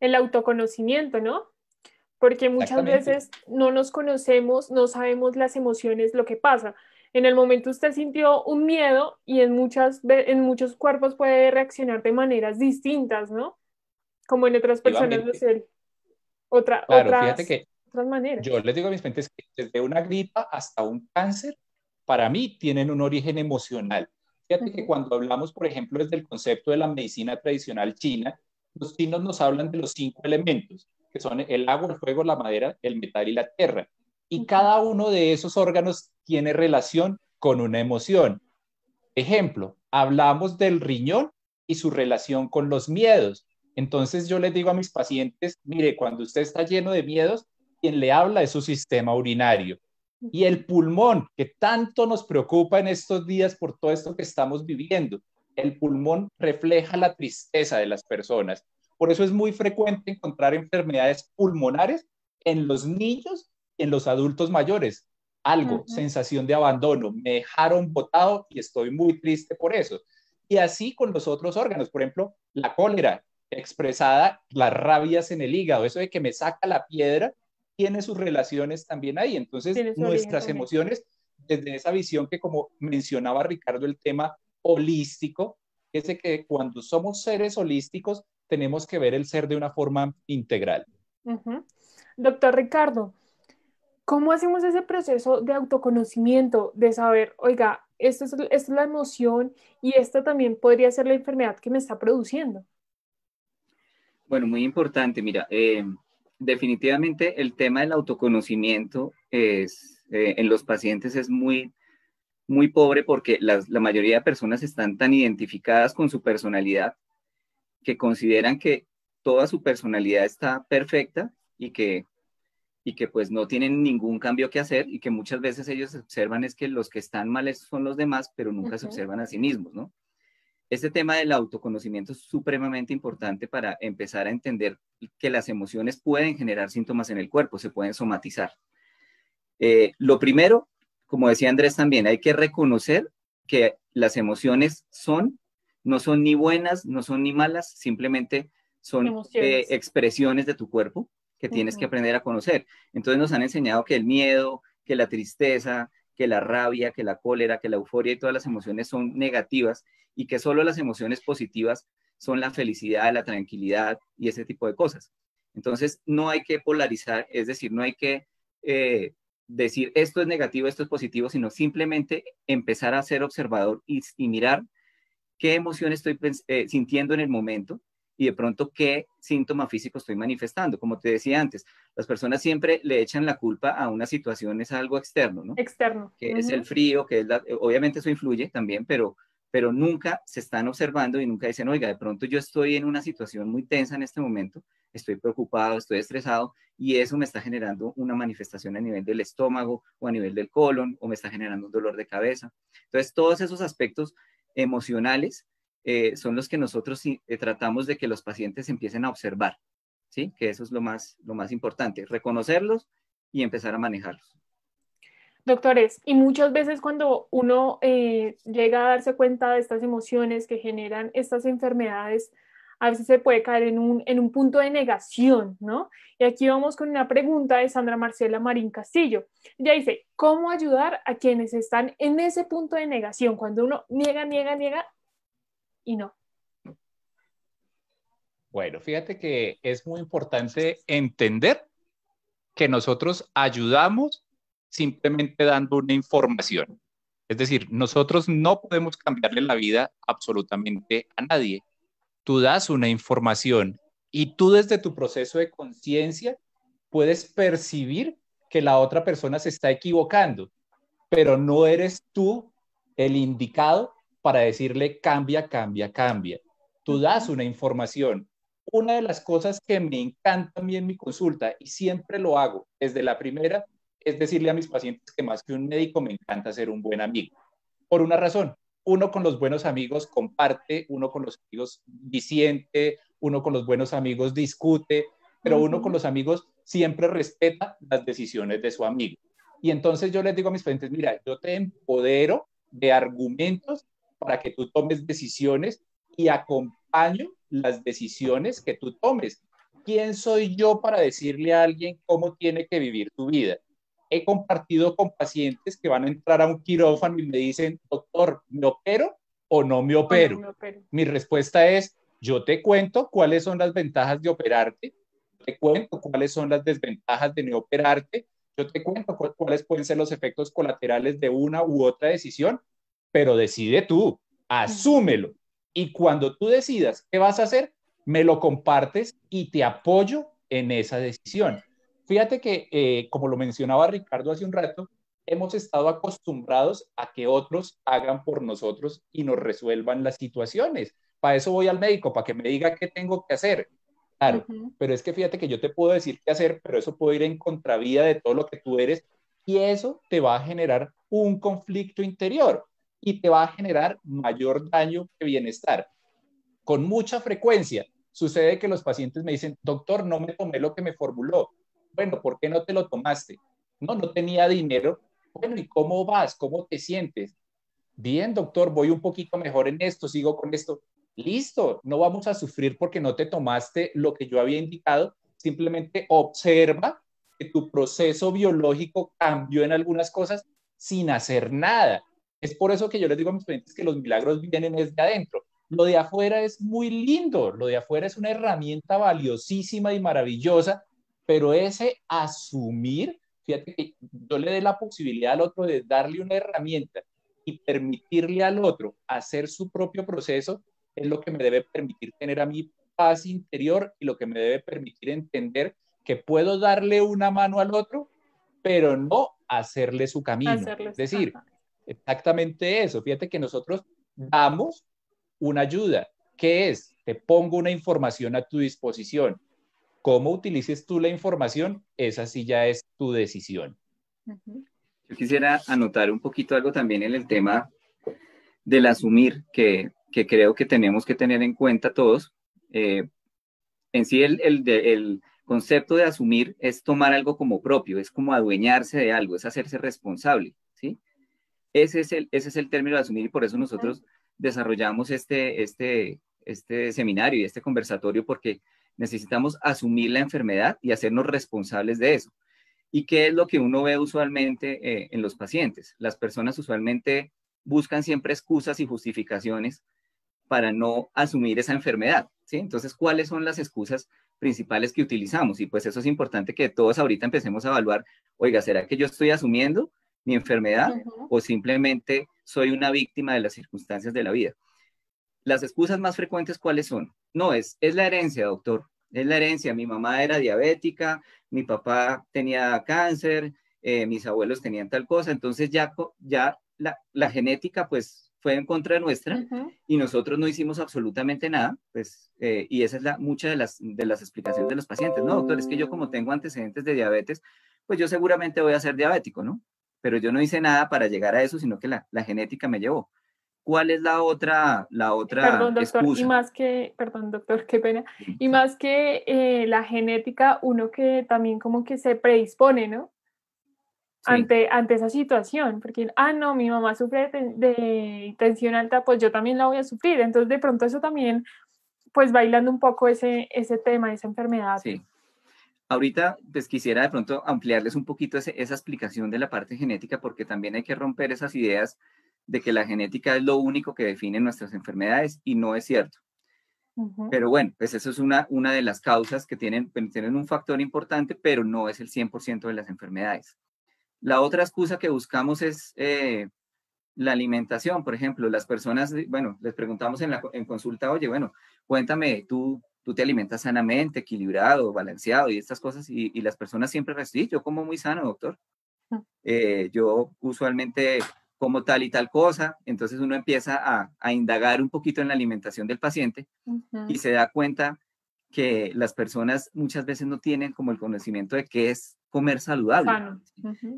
El autoconocimiento, ¿no? Porque muchas veces no nos conocemos, no sabemos las emociones, lo que pasa. En el momento usted sintió un miedo y en, muchas, en muchos cuerpos puede reaccionar de maneras distintas, ¿no? Como en otras personas, no sé, otra, claro, fíjate que maneras. Yo les digo a mis clientes que desde una gripa hasta un cáncer, para mí tienen un origen emocional. Fíjate que cuando hablamos, por ejemplo, desde el concepto de la medicina tradicional china, los chinos nos hablan de los cinco elementos, que son el agua, el fuego, la madera, el metal y la tierra y cada uno de esos órganos tiene relación con una emoción. Ejemplo, hablamos del riñón y su relación con los miedos. Entonces yo les digo a mis pacientes, mire, cuando usted está lleno de miedos, quien le habla es su sistema urinario. Y el pulmón, que tanto nos preocupa en estos días por todo esto que estamos viviendo, el pulmón refleja la tristeza de las personas. Por eso es muy frecuente encontrar enfermedades pulmonares en los niños en los adultos mayores, algo, sensación de abandono, me dejaron botado y estoy muy triste por eso. Y así con los otros órganos, por ejemplo, la cólera expresada, las rabias en el hígado, eso de que me saca la piedra, tiene sus relaciones también ahí. Entonces, nuestras emociones, desde esa visión que como mencionaba Ricardo, el tema holístico, es de que cuando somos seres holísticos, tenemos que ver el ser de una forma integral. Doctor Ricardo, ¿Cómo hacemos ese proceso de autoconocimiento, de saber, oiga, esta es, la emoción y esta también podría ser la enfermedad que me está produciendo? Bueno, muy importante, mira, eh, definitivamente el tema del autoconocimiento es, eh, en los pacientes es muy, muy pobre porque la mayoría de personas están tan identificadas con su personalidad que consideran que toda su personalidad está perfecta y que y que pues no tienen ningún cambio que hacer y que muchas veces ellos observan es que los que están mal son los demás, pero nunca se observan a sí mismos, ¿no? Este tema del autoconocimiento es supremamente importante para empezar a entender que las emociones pueden generar síntomas en el cuerpo, se pueden somatizar. Eh, lo primero, como decía Andrés también, hay que reconocer que las emociones son, no son ni buenas, no son ni malas, simplemente son eh, expresiones de tu cuerpo que tienes que aprender a conocer. Entonces nos han enseñado que el miedo, que la tristeza, que la rabia, que la cólera, que la euforia y todas las emociones son negativas y que solo las emociones positivas son la felicidad, la tranquilidad y ese tipo de cosas. Entonces, no hay que polarizar, es decir, no hay que eh, decir esto es negativo, esto es positivo, sino simplemente empezar a ser observador y, mirar qué emoción estoy eh, sintiendo en el momento, y de pronto qué síntoma físico estoy manifestando. Como te decía antes, las personas siempre le echan la culpa a una situación, es algo externo, ¿no? Externo. Que es el frío, que es obviamente eso influye también, pero, pero nunca se están observando y nunca dicen, oiga, de pronto yo estoy en una situación muy tensa en este momento, estoy preocupado, estoy estresado y eso me está generando una manifestación a nivel del estómago o a nivel del colon o me está generando un dolor de cabeza. Entonces, todos esos aspectos emocionales eh, son los que nosotros eh, tratamos de que los pacientes empiecen a observar, ¿sí? Que eso es lo más, lo más importante, reconocerlos y empezar a manejarlos. Doctores, y muchas veces cuando uno eh, llega a darse cuenta de estas emociones que generan estas enfermedades, a veces se puede caer en un, en un punto de negación, ¿no? Y aquí vamos con una pregunta de Sandra Marcela Marín Castillo. Ya dice, ¿cómo ayudar a quienes están en ese punto de negación? Cuando uno niega, niega, niega no. Bueno, fíjate que es muy importante entender que nosotros ayudamos simplemente dando una información. Es decir, nosotros no podemos cambiarle la vida absolutamente a nadie. Tú das una información y tú desde tu proceso de conciencia puedes percibir que la otra persona se está equivocando, pero no eres tú el indicado para decirle cambia, cambia, cambia. Tú das una información. Una de las cosas que me encanta a mí en mi consulta, y siempre lo hago desde la primera, es decirle a mis pacientes que más que un médico me encanta ser un buen amigo. Por una razón, uno con los buenos amigos comparte, uno con los amigos disiente, uno con los buenos amigos discute, pero uno con los amigos siempre respeta las decisiones de su amigo. Y entonces yo les digo a mis pacientes, mira, yo te empodero de argumentos para que tú tomes decisiones y acompaño las decisiones que tú tomes. ¿Quién soy yo para decirle a alguien cómo tiene que vivir tu vida? He compartido con pacientes que van a entrar a un quirófano y me dicen, doctor, ¿me opero o no me opero? Mi respuesta es, yo te cuento cuáles son las ventajas de operarte, te cuento cuáles son las desventajas de no operarte, yo te cuento cuáles pueden ser los efectos colaterales de una u otra decisión, pero decide tú, asúmelo. Y cuando tú decidas qué vas a hacer, me lo compartes y te apoyo en esa decisión. Fíjate que, eh, como lo mencionaba Ricardo hace un rato, hemos estado acostumbrados a que otros hagan por nosotros y nos resuelvan las situaciones. Para eso voy al médico, para que me diga qué tengo que hacer. Claro, pero es que fíjate que yo te puedo decir qué hacer, pero eso puede ir en contravía de todo lo que tú eres y eso te va a generar un conflicto interior y te va a generar mayor daño que bienestar. Con mucha frecuencia sucede que los pacientes me dicen, doctor, no me tomé lo que me formuló. Bueno, ¿por qué no te lo tomaste? No, no tenía dinero. Bueno, ¿y cómo vas? ¿Cómo te sientes? Bien, doctor, voy un poquito mejor en esto, sigo con esto. Listo, no vamos a sufrir porque no te tomaste lo que yo había indicado. Simplemente observa que tu proceso biológico cambió en algunas cosas sin hacer nada. Es por eso que yo les digo a mis clientes que los milagros vienen desde adentro. Lo de afuera es muy lindo, lo de afuera es una herramienta valiosísima y maravillosa, pero ese asumir, fíjate que yo le dé la posibilidad al otro de darle una herramienta y permitirle al otro hacer su propio proceso, es lo que me debe permitir tener a mi paz interior y lo que me debe permitir entender que puedo darle una mano al otro, pero no hacerle su camino. es decir, Exactamente eso. Fíjate que nosotros damos una ayuda, que es, te pongo una información a tu disposición. Cómo utilices tú la información, esa sí ya es tu decisión. Yo quisiera anotar un poquito algo también en el tema del asumir, que, creo que tenemos que tener en cuenta todos. Eh, en sí, el, el, el concepto de asumir es tomar algo como propio, es como adueñarse de algo, es hacerse responsable, ¿sí? Ese es el, término de asumir y por eso nosotros desarrollamos este, este, este, seminario y este conversatorio porque necesitamos asumir la enfermedad y hacernos responsables de eso. ¿Y qué es lo que uno ve usualmente eh, en los pacientes? Las personas usualmente buscan siempre excusas y justificaciones para no asumir esa enfermedad, ¿sí? Entonces, ¿cuáles son las excusas principales que utilizamos? Y pues eso es importante que todos ahorita empecemos a evaluar, oiga, ¿será que yo estoy asumiendo mi enfermedad o simplemente soy una víctima de las circunstancias de la vida. Las excusas más frecuentes, ¿cuáles son? No, es, es la herencia, doctor. Es la herencia. Mi mamá era diabética, mi papá tenía cáncer, eh, mis abuelos tenían tal cosa. Entonces ya, ya la, genética pues fue en contra nuestra y nosotros no hicimos absolutamente nada. Pues, eh, y esa es la, mucha de las, de las explicaciones de los pacientes. No, doctor, es que yo como tengo antecedentes de diabetes, pues yo seguramente voy a ser diabético, ¿no? pero yo no hice nada para llegar a eso, sino que la, genética me llevó. ¿Cuál es la otra, la otra perdón, doctor, Y más que, perdón, doctor, qué pena. Y más que eh, la genética, uno que también como que se predispone, ¿no? Ante, ante esa situación, porque, ah, no, mi mamá sufre de, de tensión alta, pues yo también la voy a sufrir. Entonces, de pronto eso también pues bailando un poco ese, ese tema, esa enfermedad. Sí, Ahorita, pues quisiera de pronto ampliarles un poquito esa explicación de la parte genética, porque también hay que romper esas ideas de que la genética es lo único que define nuestras enfermedades y no es cierto. Pero bueno, pues eso es una, una de las causas que tienen, pues, tienen un factor importante, pero no es el 100% de las enfermedades. La otra excusa que buscamos es eh, la alimentación, por ejemplo. Las personas, bueno, les preguntamos en consulta, oye, bueno, cuéntame, tú tú te alimentas sanamente, equilibrado, balanceado y estas cosas, y, las personas siempre responden, yo como muy sano, doctor. Ah. Eh, yo usualmente como tal y tal cosa, entonces uno empieza a, indagar un poquito en la alimentación del paciente y se da cuenta que las personas muchas veces no tienen como el conocimiento de qué es comer saludable.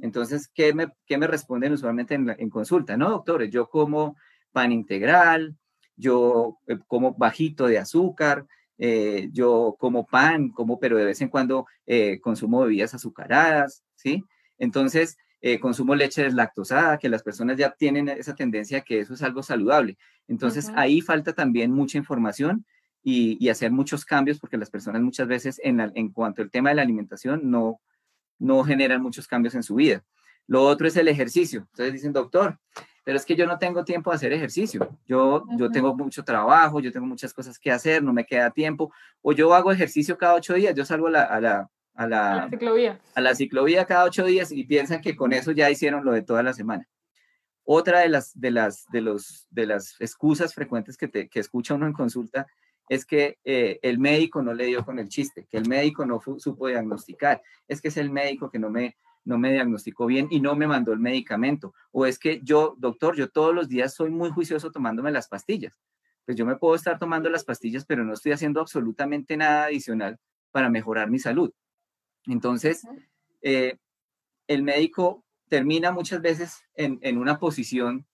Entonces, ¿qué me, qué me responden usualmente en, en consulta? No, doctores, yo como pan integral, yo eh, como bajito de azúcar, eh, yo como pan, como, pero de vez en cuando eh, consumo bebidas azucaradas, ¿sí? Entonces, eh, consumo leche deslactosada, que las personas ya tienen esa tendencia que eso es algo saludable. Entonces, ahí falta también mucha información y, hacer muchos cambios, porque las personas muchas veces en, cuanto al tema de la alimentación no, no generan muchos cambios en su vida. Lo otro es el ejercicio. Entonces dicen, doctor, pero es que yo no tengo tiempo de hacer ejercicio. Yo, yo tengo mucho trabajo, yo tengo muchas cosas que hacer, no me queda tiempo. O yo hago ejercicio cada ocho días, yo salgo a la, a la, a la, ciclovía. a la ciclovía cada ocho días y piensan que con eso ya hicieron lo de toda la semana. Otra de las, de las, de los, de las excusas frecuentes que, te, que escucha uno en consulta es que eh, el médico no le dio con el chiste, que el médico no supo diagnosticar, es que es el médico que no me, no me diagnosticó bien y no me mandó el medicamento. O es que yo, doctor, yo todos los días soy muy juicioso tomándome las pastillas. Pues yo me puedo estar tomando las pastillas, pero no estoy haciendo absolutamente nada adicional para mejorar mi salud. Entonces, eh, el médico termina muchas veces en, una posición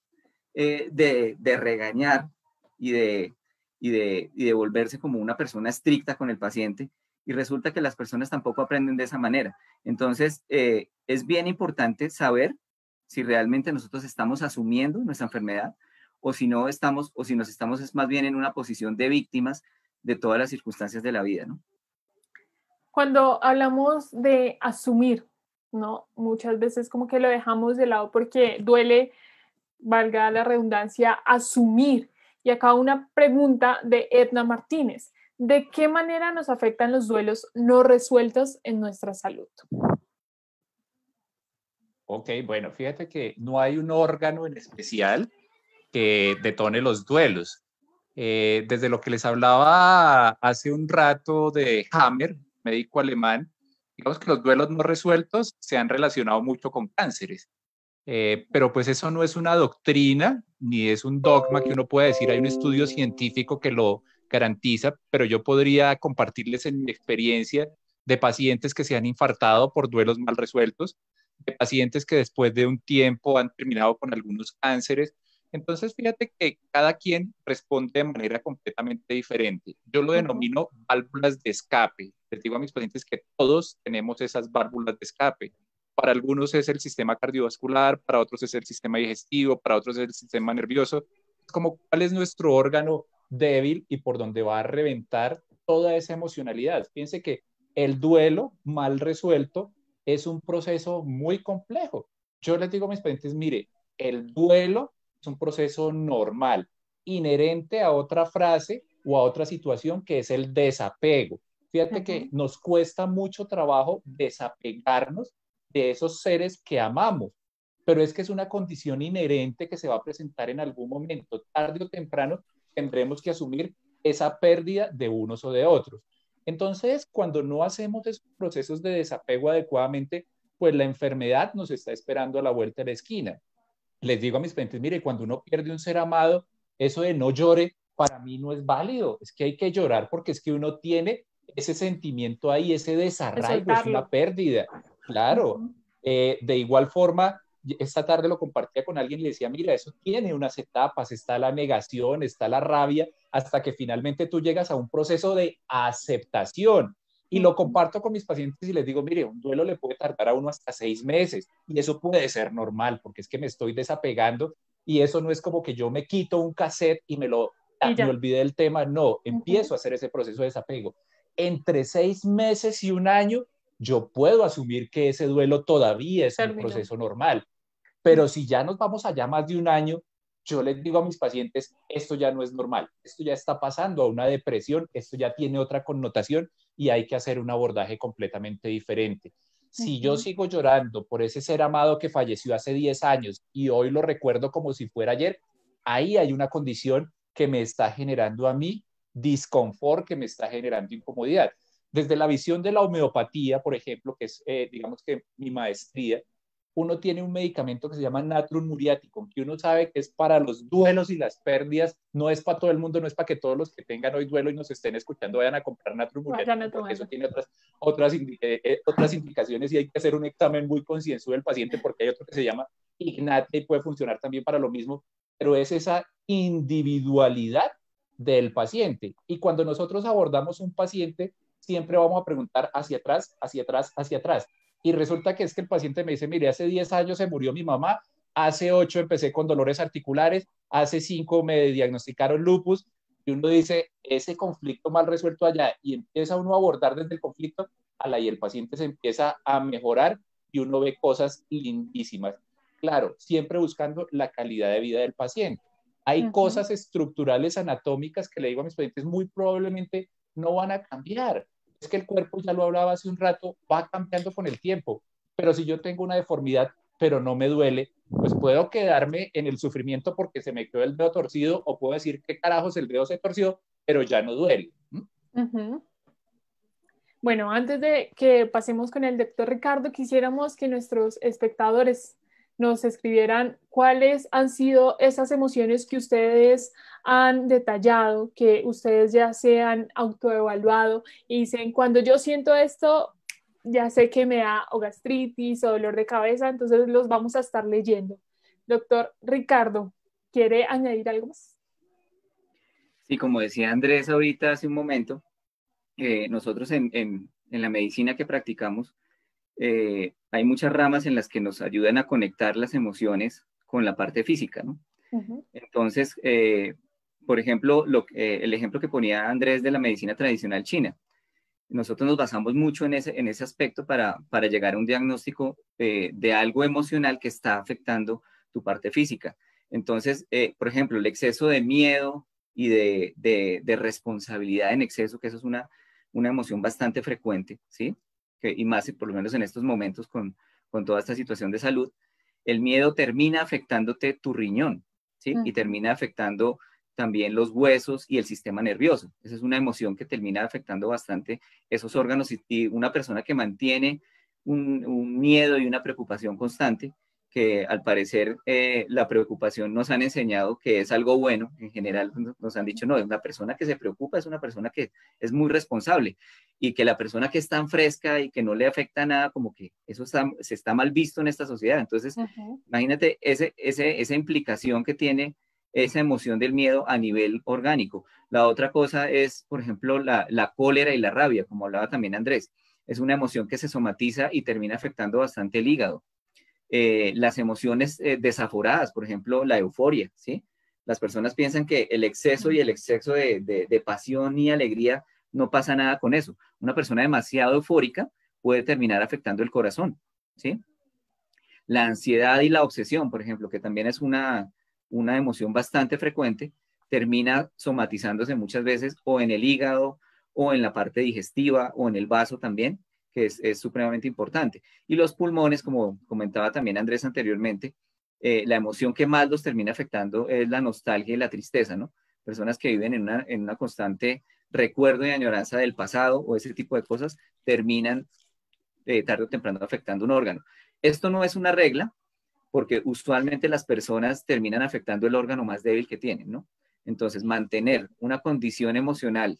eh, de, regañar y de, y, de, y volverse como una persona estricta con el paciente y resulta que las personas tampoco aprenden de esa manera. Entonces, eh, es bien importante saber si realmente nosotros estamos asumiendo nuestra enfermedad o si no estamos, o si nos estamos es más bien en una posición de víctimas de todas las circunstancias de la vida, Cuando hablamos de asumir, ¿no? Muchas veces como que lo dejamos de lado porque duele, valga la redundancia, asumir. Y acá una pregunta de Edna Martínez. ¿De qué manera nos afectan los duelos no resueltos en nuestra salud? Ok, bueno, fíjate que no hay un órgano en especial que detone los duelos. Eh, desde lo que les hablaba hace un rato de Hammer, médico alemán, digamos que los duelos no resueltos se han relacionado mucho con cánceres. Eh, pero pues eso no es una doctrina ni es un dogma que uno pueda decir, hay un estudio científico que lo garantiza, pero yo podría compartirles en mi experiencia de pacientes que se han infartado por duelos mal resueltos de pacientes que después de un tiempo han terminado con algunos cánceres. Entonces, fíjate que cada quien responde de manera completamente diferente. Yo lo denomino válvulas de escape. Les digo a mis pacientes que todos tenemos esas válvulas de escape. Para algunos es el sistema cardiovascular, para otros es el sistema digestivo, para otros es el sistema nervioso. como cuál es nuestro órgano débil y por donde va a reventar toda esa emocionalidad. Piense que el duelo mal resuelto es un proceso muy complejo. Yo les digo a mis pacientes, mire, el duelo es un proceso normal, inherente a otra frase o a otra situación que es el desapego. Fíjate que nos cuesta mucho trabajo desapegarnos de esos seres que amamos, pero es que es una condición inherente que se va a presentar en algún momento, tarde o temprano tendremos que asumir esa pérdida de unos o de otros. Entonces, cuando no hacemos esos procesos de desapego adecuadamente, pues la enfermedad nos está esperando a la vuelta de la esquina. Les digo a mis clientes, mire, cuando uno pierde un ser amado, eso de no llore para mí no es válido. Es que hay que llorar porque es que uno tiene ese sentimiento ahí, ese desarraigo, es una pérdida. Claro. Eh, de igual forma, esta tarde lo compartía con alguien y le decía, mira, eso tiene unas etapas, está la negación, está la rabia, hasta que finalmente tú llegas a un proceso de aceptación. Y lo comparto con mis pacientes y les digo, mire, un duelo le puede tardar a uno hasta seis meses y eso puede ser normal porque es que me estoy desapegando y eso no es como que yo me quito un cassette y me lo ah, y olvidé del tema, no, empiezo a hacer ese proceso de desapego. Entre seis meses y un año, yo puedo asumir que ese duelo todavía es un proceso normal pero si ya nos vamos allá más de un año, yo les digo a mis pacientes, esto ya no es normal, esto ya está pasando a una depresión, esto ya tiene otra connotación y hay que hacer un abordaje completamente diferente. Si yo sigo llorando por ese ser amado que falleció hace 10 años y hoy lo recuerdo como si fuera ayer, ahí hay una condición que me está generando a mí disconfort, que me está generando incomodidad. Desde la visión de la homeopatía, por ejemplo, que es, eh, digamos que mi maestría, uno tiene un medicamento que se llama Natrum muriático, que uno sabe que es para los duelos y las pérdidas, no es para todo el mundo, no es para que todos los que tengan hoy duelo y nos estén escuchando vayan a comprar Natrum muriático, porque eso tiene otras, otras, eh, eh, otras indicaciones y hay que hacer un examen muy concienzudo del paciente porque hay otro que se llama ignate y puede funcionar también para lo mismo, pero es esa individualidad del paciente. Y cuando nosotros abordamos un paciente, siempre vamos a preguntar hacia atrás, hacia atrás, hacia atrás y resulta que es que el paciente me dice, mire, hace 10 años se murió mi mamá, hace 8 empecé con dolores articulares, hace 5 me diagnosticaron lupus, y uno dice, ese conflicto mal resuelto allá, y empieza uno a abordar desde el conflicto, a la y el paciente se empieza a mejorar y uno ve cosas lindísimas. Claro, siempre buscando la calidad de vida del paciente. Hay cosas estructurales anatómicas que le digo a mis pacientes, muy probablemente no van a cambiar, es que el cuerpo, ya lo hablaba hace un rato, va cambiando con el tiempo. Pero si yo tengo una deformidad, pero no me duele, pues puedo quedarme en el sufrimiento porque se me quedó el dedo torcido o puedo decir que carajos el dedo se torció, pero ya no duele. Bueno, antes de que pasemos con el doctor Ricardo, quisiéramos que nuestros espectadores nos escribieran cuáles han sido esas emociones que ustedes han detallado, que ustedes ya se han autoevaluado y dicen, cuando yo siento esto, ya sé que me da o gastritis o dolor de cabeza, entonces los vamos a estar leyendo. Doctor Ricardo, ¿quiere añadir algo más? Sí, como decía Andrés ahorita hace un momento, eh, nosotros en, en, en, la medicina que practicamos, eh, hay muchas ramas en las que nos ayudan a conectar las emociones con la parte física, ¿no? Entonces, eh, por ejemplo, el ejemplo que ponía Andrés de la medicina tradicional china. Nosotros nos basamos mucho en ese, en ese aspecto para, llegar a un diagnóstico eh, de algo emocional que está afectando tu parte física. Entonces, eh, por ejemplo, el exceso de miedo y de, responsabilidad en exceso, que eso es una, una emoción bastante frecuente, ¿sí? y más, por lo menos en estos momentos, con, toda esta situación de salud, el miedo termina afectándote tu riñón, ¿sí? Y termina afectando también los huesos y el sistema nervioso. Esa es una emoción que termina afectando bastante esos órganos y, una persona que mantiene un, miedo y una preocupación constante, que al parecer eh, la preocupación nos han enseñado que es algo bueno, en general nos han dicho, no, es una persona que se preocupa, es una persona que es muy responsable y que la persona que es tan fresca y que no le afecta nada, como que eso se está mal visto en esta sociedad. Entonces, imagínate ese, ese, esa implicación que tiene esa emoción del miedo a nivel orgánico. La otra cosa es, por ejemplo, la, cólera y la rabia, como hablaba también Andrés. Es una emoción que se somatiza y termina afectando bastante el hígado. Eh, las emociones eh, desaforadas, por ejemplo, la euforia, ¿sí? Las personas piensan que el exceso y el exceso de, de pasión y alegría no pasa nada con eso. Una persona demasiado eufórica puede terminar afectando el corazón, ¿sí? La ansiedad y la obsesión, por ejemplo, que también es una, una emoción bastante frecuente, termina somatizándose muchas veces o en el hígado o en la parte digestiva o en el vaso también, que es, supremamente importante. Y los pulmones, como comentaba también Andrés anteriormente, eh, la emoción que más los termina afectando es la nostalgia y la tristeza, ¿no? Personas que viven en una, constante recuerdo y añoranza del pasado o ese tipo de cosas terminan eh, tarde o temprano afectando un órgano. Esto no es una regla, porque usualmente las personas terminan afectando el órgano más débil que tienen, ¿no? Entonces, mantener una condición emocional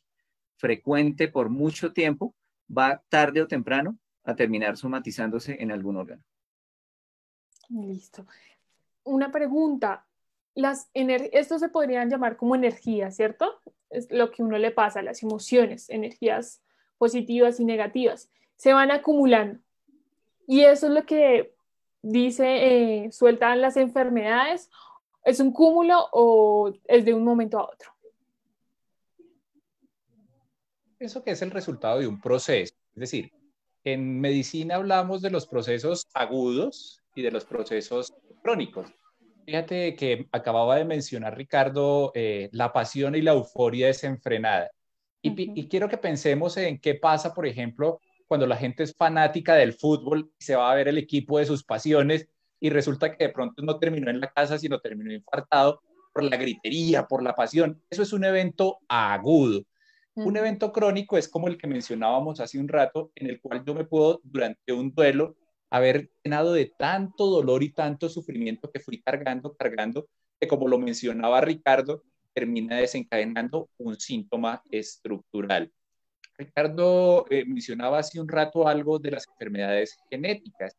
frecuente por mucho tiempo va tarde o temprano a terminar somatizándose en algún órgano. Listo. Una pregunta. Las esto se podrían llamar como energía, ¿cierto? Es lo que uno le pasa, las emociones, energías positivas y negativas, se van acumulando. Y eso es lo que dice, eh, sueltan las enfermedades, ¿es un cúmulo o es de un momento a otro? Eso que es el resultado de un proceso. Es decir, en medicina hablamos de los procesos agudos y de los procesos crónicos. Fíjate que acababa de mencionar, Ricardo, eh, la pasión y la euforia desenfrenada. Y, y, quiero que pensemos en qué pasa, por ejemplo, cuando la gente es fanática del fútbol, se va a ver el equipo de sus pasiones y resulta que de pronto no terminó en la casa, sino terminó infartado por la gritería, por la pasión. Eso es un evento agudo. Un evento crónico es como el que mencionábamos hace un rato, en el cual yo me puedo, durante un duelo, haber llenado de tanto dolor y tanto sufrimiento que fui cargando, cargando, que como lo mencionaba Ricardo, termina desencadenando un síntoma estructural. Ricardo eh, mencionaba hace un rato algo de las enfermedades genéticas.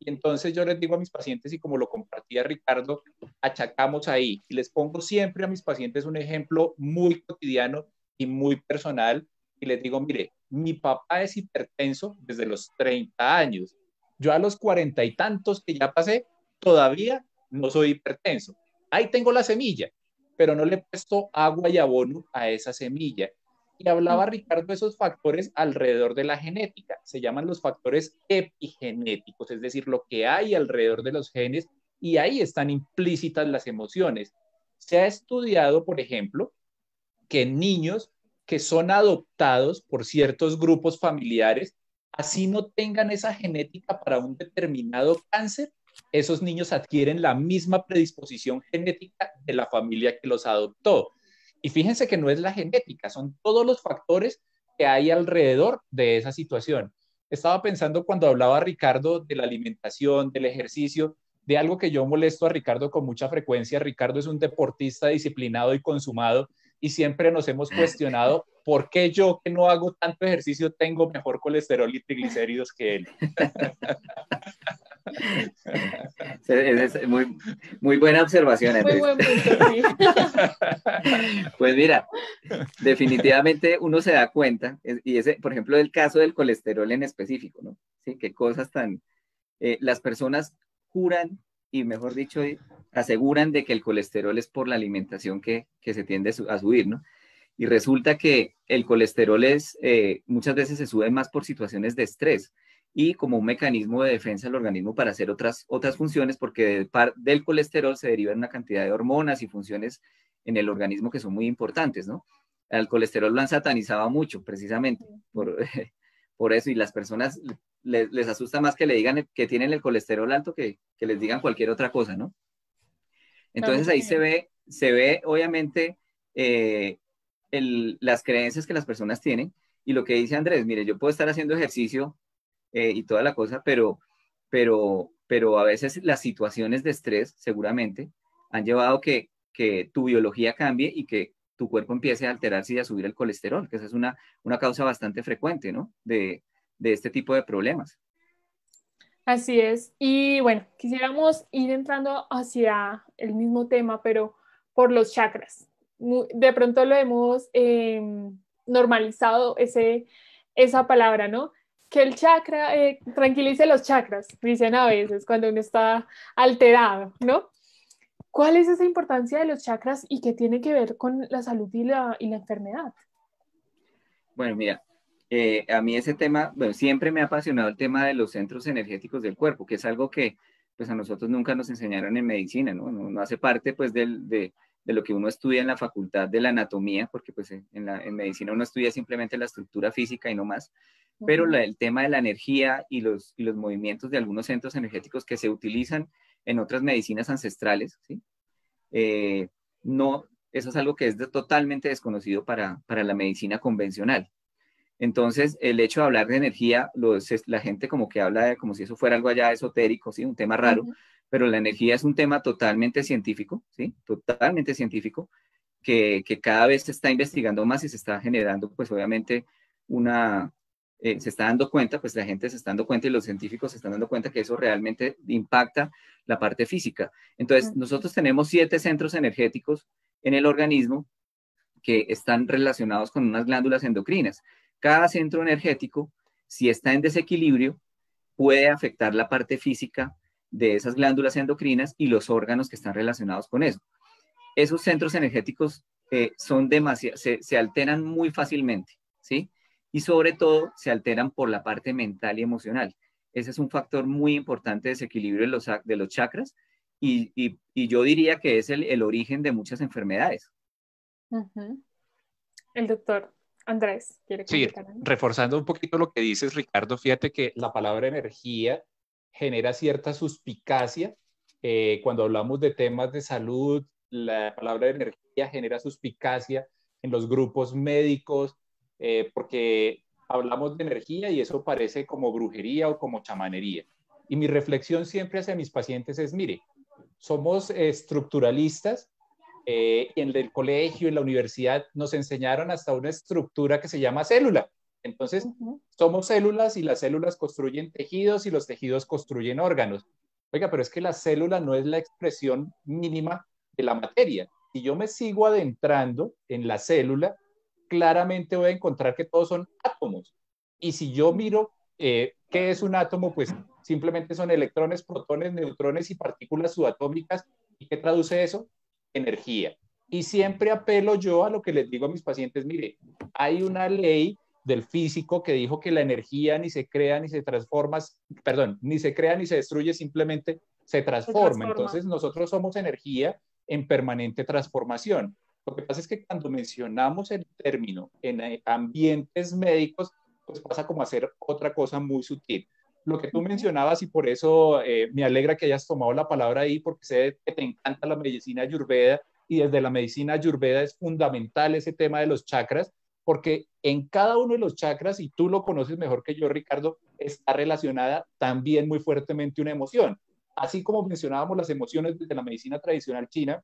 Y entonces yo les digo a mis pacientes, y como lo compartía Ricardo, achacamos ahí. Y les pongo siempre a mis pacientes un ejemplo muy cotidiano y muy personal. Y les digo, mire, mi papá es hipertenso desde los 30 años. Yo a los cuarenta y tantos que ya pasé, todavía no soy hipertenso. Ahí tengo la semilla, pero no le he puesto agua y abono a esa semilla. Y hablaba mm. Ricardo de esos factores alrededor de la genética. Se llaman los factores epigenéticos, es decir, lo que hay alrededor de los genes y ahí están implícitas las emociones. Se ha estudiado, por ejemplo, que niños que son adoptados por ciertos grupos familiares, así no tengan esa genética para un determinado cáncer, esos niños adquieren la misma predisposición genética de la familia que los adoptó. Y fíjense que no es la genética, son todos los factores que hay alrededor de esa situación. Estaba pensando cuando hablaba Ricardo de la alimentación, del ejercicio, de algo que yo molesto a Ricardo con mucha frecuencia. Ricardo es un deportista disciplinado y consumado y siempre nos hemos cuestionado por qué yo que no hago tanto ejercicio tengo mejor colesterol y triglicéridos que él. muy, buena observación, Pues mira, definitivamente uno se da cuenta, y ese, por ejemplo, el caso del colesterol en específico, ¿no? Sí, qué cosas tan... Eh, las personas juran y mejor dicho, aseguran de que el colesterol es por la alimentación que, se tiende a subir, ¿no? Y resulta que el colesterol es, eh, muchas veces se sube más por situaciones de estrés y como un mecanismo de defensa del organismo para hacer otras, otras funciones, porque del, colesterol se derivan una cantidad de hormonas y funciones en el organismo que son muy importantes, ¿no? Al colesterol lo han satanizado mucho, precisamente, por, por eso y las personas les, asusta más que le digan que tienen el colesterol alto que, que les digan cualquier otra cosa, ¿no? Entonces ahí se ve, se ve obviamente eh, las creencias que las personas tienen y lo que dice Andrés, mire, yo puedo estar haciendo ejercicio eh, y toda la cosa, pero, pero, pero a veces las situaciones de estrés seguramente han llevado que, que tu biología cambie y que cuerpo empiece a alterarse y a subir el colesterol, que esa es una, una causa bastante frecuente, ¿no? De, de este tipo de problemas. Así es. Y bueno, quisiéramos ir entrando hacia el mismo tema, pero por los chakras. De pronto lo hemos em, normalizado ese, esa palabra, ¿no? Que el chakra eh, tranquilice los chakras, dicen a veces cuando uno está alterado, ¿no? ¿Cuál es esa importancia de los chakras y qué tiene que ver con la salud y la, y la enfermedad? Bueno, mira, eh, a mí ese tema, bueno, siempre me ha apasionado el tema de los centros energéticos del cuerpo, que es algo que pues a nosotros nunca nos enseñaron en medicina, ¿no? No, hace parte pues de, lo que uno estudia en la facultad de la anatomía, porque pues eh, en, medicina uno estudia simplemente la estructura física y no más, pero el tema de la energía y los, y los movimientos de algunos centros energéticos que se utilizan en otras medicinas ancestrales, ¿sí? Eh, no, eso es algo que es totalmente desconocido para, la medicina convencional. Entonces, el hecho de hablar de energía, los, la gente como que habla de, como si eso fuera algo allá esotérico, ¿sí? un tema raro, pero la energía es un tema totalmente científico, ¿sí? totalmente científico, que, que, cada vez se está investigando más y se está generando, pues obviamente, una, eh, se está dando cuenta, pues la gente se está dando cuenta y los científicos se están dando cuenta que eso realmente impacta la parte física. Entonces, nosotros tenemos siete centros energéticos en el organismo que están relacionados con unas glándulas endocrinas. Cada centro energético, si está en desequilibrio, puede afectar la parte física de esas glándulas endocrinas y los órganos que están relacionados con eso. Esos centros energéticos eh, son demasiado, se, se, alteran muy fácilmente, ¿sí? y sobre todo se alteran por la parte mental y emocional. Ese es un factor muy importante de desequilibrio de los, de los chakras y, yo diría que es el, origen de muchas enfermedades. El doctor Andrés quiere Sí, reforzando un poquito lo que dices, Ricardo, fíjate que la palabra energía genera cierta suspicacia. Eh, cuando hablamos de temas de salud, la palabra energía genera suspicacia en los grupos médicos, eh, porque hablamos de energía y eso parece como brujería o como chamanería. Y mi reflexión siempre hacia mis pacientes es, mire, somos estructuralistas eh, y en el colegio, en la universidad, nos enseñaron hasta una estructura que se llama célula. Entonces, somos células y las células construyen tejidos y los tejidos construyen órganos. Oiga, pero es que la célula no es la expresión mínima de la materia. Si yo me sigo adentrando en la célula, claramente voy a encontrar que todos son átomos. Y si yo miro eh, qué es un átomo, pues simplemente son electrones, protones, neutrones y partículas subatómicas. ¿Y qué traduce eso? Energía. Y siempre apelo yo a lo que les digo a mis pacientes, mire, hay una ley del físico que dijo que la energía ni se crea ni se transforma, perdón, ni se crea ni se destruye, simplemente se transforma. Entonces nosotros somos energía en permanente transformación. Lo que pasa es que cuando mencionamos el término en eh, ambientes médicos, pues pasa como a otra cosa muy sutil. Lo que tú mencionabas, y por eso eh, me alegra que hayas tomado la palabra ahí, porque sé que te encanta la medicina ayurveda, y desde la medicina ayurveda es fundamental ese tema de los chakras, porque en cada uno de los chakras, y tú lo conoces mejor que yo, Ricardo, está relacionada también muy fuertemente una emoción. Así como mencionábamos las emociones desde la medicina tradicional china,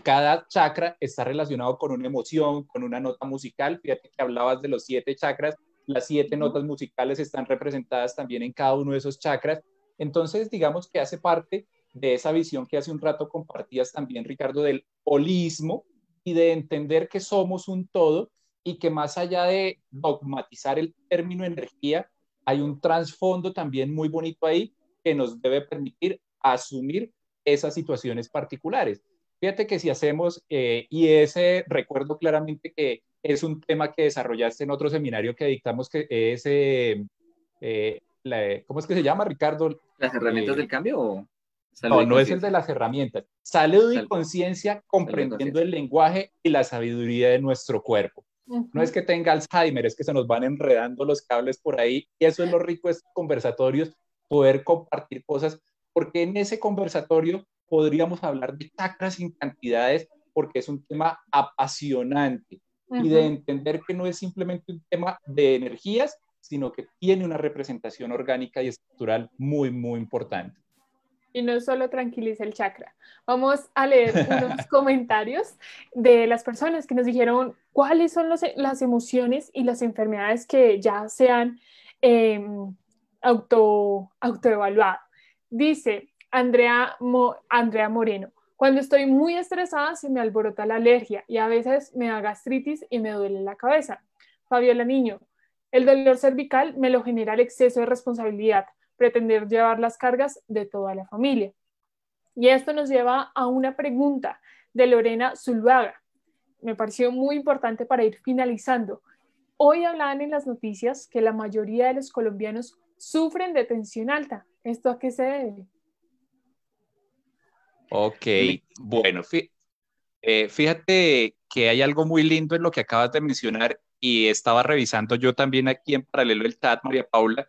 cada chakra está relacionado con una emoción, con una nota musical. Fíjate que hablabas de los siete chakras, las siete notas musicales están representadas también en cada uno de esos chakras. Entonces, digamos que hace parte de esa visión que hace un rato compartías también, Ricardo, del holismo y de entender que somos un todo y que más allá de dogmatizar el término energía, hay un trasfondo también muy bonito ahí que nos debe permitir asumir esas situaciones particulares. Fíjate que si hacemos, eh, y ese recuerdo claramente que es un tema que desarrollaste en otro seminario que dictamos, que es, eh, eh, ¿cómo es que se llama, Ricardo? ¿Las herramientas del cambio? O no, no es el de las herramientas. Salud, y conciencia comprendiendo el lenguaje y la sabiduría de nuestro cuerpo. No es que tenga Alzheimer, es que se nos van enredando los cables por ahí. Y eso es lo rico de estos conversatorios, poder compartir cosas, porque en ese conversatorio podríamos hablar de chakras sin cantidades porque es un tema apasionante y de entender que no es simplemente un tema de energías, sino que tiene una representación orgánica y estructural muy, muy importante. Y no solo tranquiliza el chakra. Vamos a leer unos comentarios de las personas que nos dijeron cuáles son los, e, las emociones y las enfermedades que ya se han em, auto, autoevaluado. Dice, Andrea, Andrea Moreno. Cuando estoy muy estresada se me alborota la alergia y a veces me da gastritis y me duele la cabeza. Fabiola Niño, el dolor cervical me lo genera el exceso de responsabilidad, pretender llevar las cargas de toda la familia. Y esto nos lleva a una pregunta de Lorena Zuluaga. Me pareció muy importante para ir finalizando. Hoy hablaban en las noticias que la mayoría de los colombianos sufren de tensión alta. ¿Esto a qué se debe? Ok, bueno, eh, fíjate que hay algo muy lindo en lo que acabas de mencionar y estaba revisando yo también aquí en paralelo el chat, María Paula,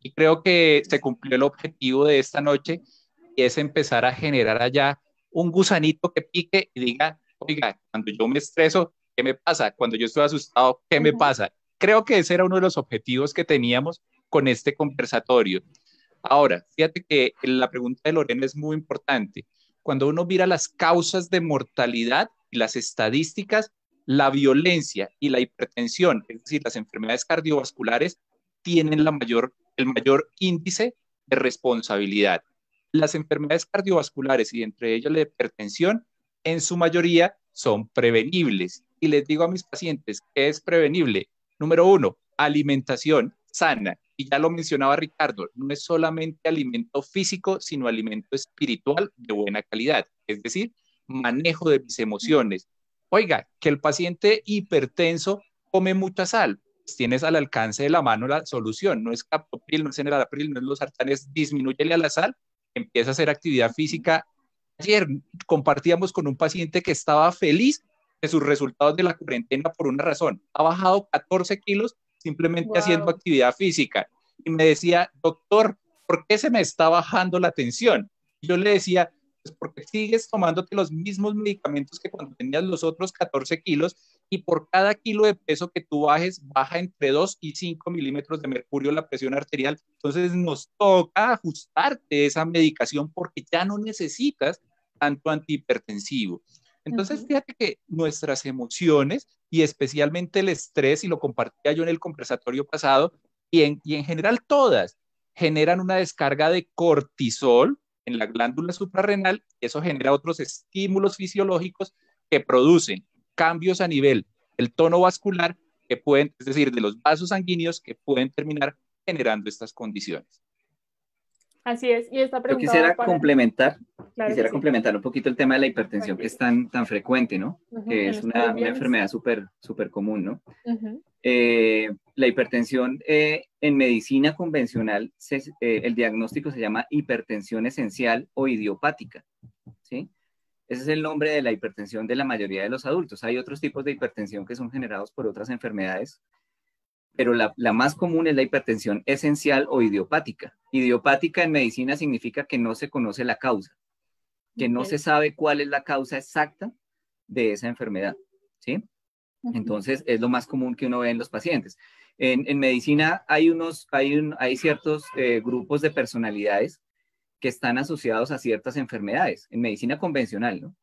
y creo que se cumplió el objetivo de esta noche y es empezar a generar allá un gusanito que pique y diga, oiga, cuando yo me estreso, ¿qué me pasa? Cuando yo estoy asustado, ¿qué me pasa? Creo que ese era uno de los objetivos que teníamos con este conversatorio. Ahora, fíjate que la pregunta de Lorena es muy importante cuando uno mira las causas de mortalidad y las estadísticas, la violencia y la hipertensión, es decir, las enfermedades cardiovasculares, tienen el mayor índice de responsabilidad. Las enfermedades cardiovasculares y entre ellas la hipertensión, en su mayoría son prevenibles. Y les digo a mis pacientes que es prevenible. Número uno, alimentación sana y ya lo mencionaba Ricardo, no es solamente alimento físico, sino alimento espiritual de buena calidad, es decir, manejo de mis emociones. Oiga, que el paciente hipertenso come mucha sal, pues tienes al alcance de la mano la solución, no es captopril, no es enalapril, no es los sartanes, Disminúyele a la sal, empieza a hacer actividad física. Ayer compartíamos con un paciente que estaba feliz de sus resultados de la cuarentena por una razón, ha bajado 14 kilos simplemente haciendo actividad física. Y me decía, doctor, ¿por qué se me está bajando la tensión? yo le decía, pues porque sigues tomándote los mismos medicamentos que cuando tenías los otros 14 kilos y por cada kilo de peso que tú bajes, baja entre 2 y 5 milímetros de mercurio la presión arterial. Entonces nos toca ajustarte esa medicación porque ya no necesitas tanto antihipertensivo. Entonces, fíjate que nuestras emociones y especialmente el estrés, y lo compartía yo en el conversatorio pasado, y en, general todas, generan una descarga de cortisol en la glándula suprarrenal, y eso genera otros estímulos fisiológicos que producen cambios a nivel del tono vascular, que pueden, es decir, de los vasos sanguíneos que pueden terminar generando estas condiciones. Así es, y esta pregunta. quisiera complementar Quisiera complementar un poquito el tema de la hipertensión que es tan, tan frecuente, ¿no? que es una, enfermedad súper común, ¿no? Eh, la hipertensión eh, en medicina convencional, eh, el diagnóstico se llama hipertensión esencial o idiopática, ¿sí? Ese es el nombre de la hipertensión de la mayoría de los adultos. Hay otros tipos de hipertensión que son generados por otras enfermedades, pero la, más común es la hipertensión esencial o idiopática. Idiopática en medicina significa que no se conoce la causa, que no se sabe cuál es la causa exacta de esa enfermedad, ¿sí? Entonces, es lo más común que uno ve en los pacientes. En, medicina hay, unos, hay, hay ciertos eh, grupos de personalidades que están asociados a ciertas enfermedades, en medicina convencional, ¿no?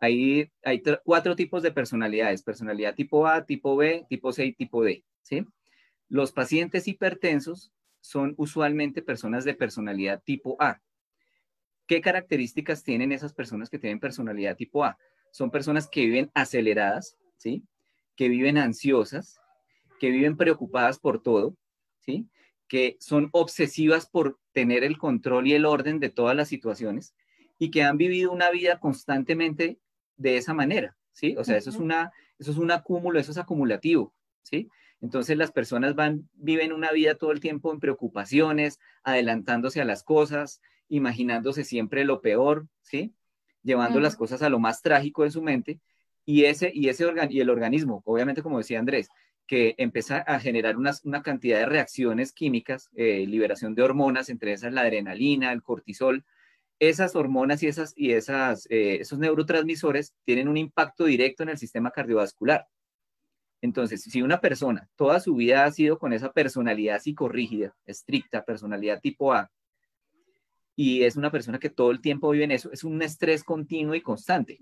Hay, hay cuatro tipos de personalidades, personalidad tipo A, tipo B, tipo C y tipo D, ¿sí? Los pacientes hipertensos son usualmente personas de personalidad tipo A, ¿Qué características tienen esas personas que tienen personalidad tipo A? Son personas que viven aceleradas, ¿sí? Que viven ansiosas, que viven preocupadas por todo, ¿sí? Que son obsesivas por tener el control y el orden de todas las situaciones y que han vivido una vida constantemente de esa manera, ¿sí? O sea, eso es una eso es un acúmulo, eso es acumulativo, ¿sí? Entonces las personas van viven una vida todo el tiempo en preocupaciones, adelantándose a las cosas, imaginándose siempre lo peor, ¿sí? Llevando las cosas a lo más trágico en su mente y, ese, y, ese y el organismo, obviamente como decía Andrés, que empieza a generar una cantidad de reacciones químicas, eh, liberación de hormonas, entre esas la adrenalina, el cortisol, esas hormonas y, esas, y esas, eh, esos neurotransmisores tienen un impacto directo en el sistema cardiovascular. Entonces, si una persona toda su vida ha sido con esa personalidad psicorrígida, estricta, personalidad tipo A, y es una persona que todo el tiempo vive en eso, es un estrés continuo y constante.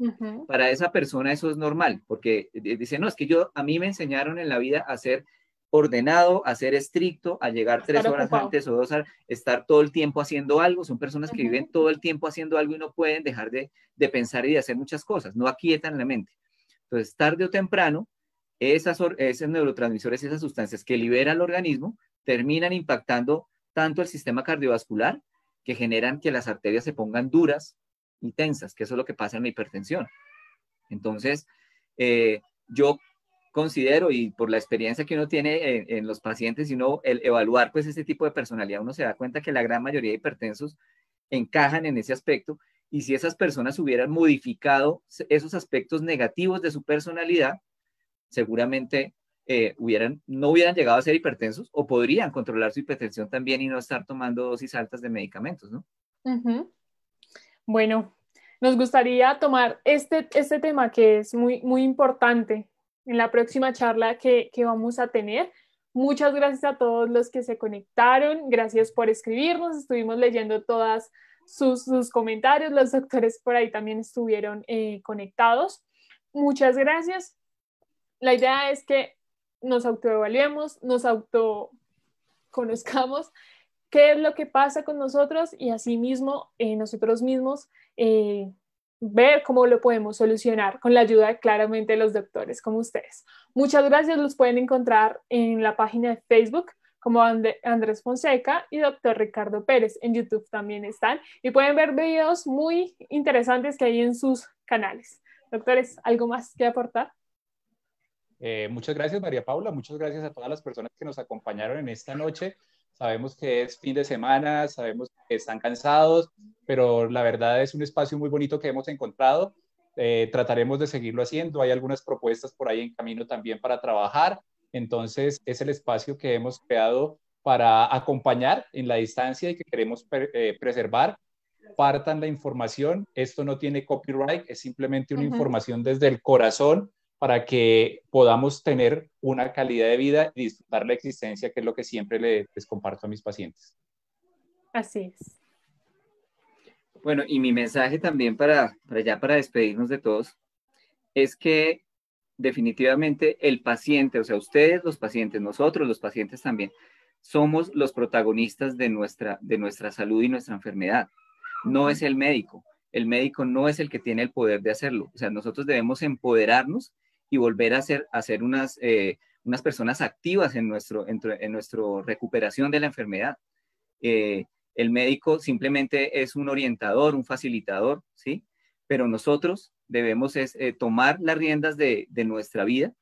Para esa persona eso es normal, porque eh, eh, dice, no, es que yo, a mí me enseñaron en la vida a ser ordenado, a ser estricto, a llegar tres horas antes o dos a estar todo el tiempo haciendo algo. Son personas que viven todo el tiempo haciendo algo y no pueden dejar de, pensar y de hacer muchas cosas, no aquietan la mente. Entonces, tarde o temprano, esos neurotransmisores, esas sustancias que libera el organismo, terminan impactando tanto el sistema cardiovascular, que generan que las arterias se pongan duras y tensas, que eso es lo que pasa en la hipertensión. Entonces, eh, yo considero y por la experiencia que uno tiene en, los pacientes y uno el evaluar pues este tipo de personalidad, uno se da cuenta que la gran mayoría de hipertensos encajan en ese aspecto y si esas personas hubieran modificado esos aspectos negativos de su personalidad, seguramente eh, hubieran, no hubieran llegado a ser hipertensos o podrían controlar su hipertensión también y no estar tomando dosis altas de medicamentos, ¿no? Bueno, nos gustaría tomar este, este tema que es muy, muy importante en la próxima charla que, vamos a tener. Muchas gracias a todos los que se conectaron, gracias por escribirnos, estuvimos leyendo todas sus, comentarios, los doctores por ahí también estuvieron eh, conectados. Muchas gracias. La idea es que nos autoevaluemos, nos autoconozcamos, qué es lo que pasa con nosotros y asimismo mismo eh, nosotros mismos eh, ver cómo lo podemos solucionar con la ayuda claramente de los doctores como ustedes. Muchas gracias, los pueden encontrar en la página de Facebook como Andrés Fonseca y doctor Ricardo Pérez. En YouTube también están y pueden ver videos muy interesantes que hay en sus canales. Doctores, ¿algo más que aportar? Eh, muchas gracias, María Paula. Muchas gracias a todas las personas que nos acompañaron en esta noche. Sabemos que es fin de semana, sabemos que están cansados, pero la verdad es un espacio muy bonito que hemos encontrado. Eh, trataremos de seguirlo haciendo. Hay algunas propuestas por ahí en camino también para trabajar. Entonces, es el espacio que hemos creado para acompañar en la distancia y que queremos eh, preservar. Partan la información. Esto no tiene copyright, es simplemente una información desde el corazón para que podamos tener una calidad de vida y disfrutar la existencia, que es lo que siempre les, comparto a mis pacientes. Así es. Bueno, y mi mensaje también para, ya para despedirnos de todos es que definitivamente el paciente, o sea, ustedes los pacientes, nosotros los pacientes también, somos los protagonistas de nuestra, de nuestra salud y nuestra enfermedad. No es el médico. El médico no es el que tiene el poder de hacerlo. O sea, nosotros debemos empoderarnos y volver a ser, unas, eh, unas personas activas en nuestro, en, nuestro recuperación de la enfermedad. Eh, el médico simplemente es un orientador, un facilitador, ¿sí? Pero nosotros debemos es, eh, tomar las riendas de, nuestra vida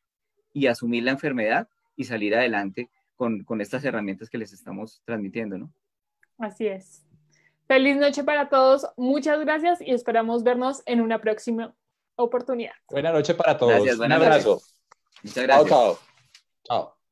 y asumir la enfermedad y salir adelante con, con estas herramientas que les estamos transmitiendo, ¿no? Así es. Feliz noche para todos, muchas gracias y esperamos vernos en una próxima oportunidad. Buenas noches para todos. Un abrazo. Muchas gracias. chao. Chao.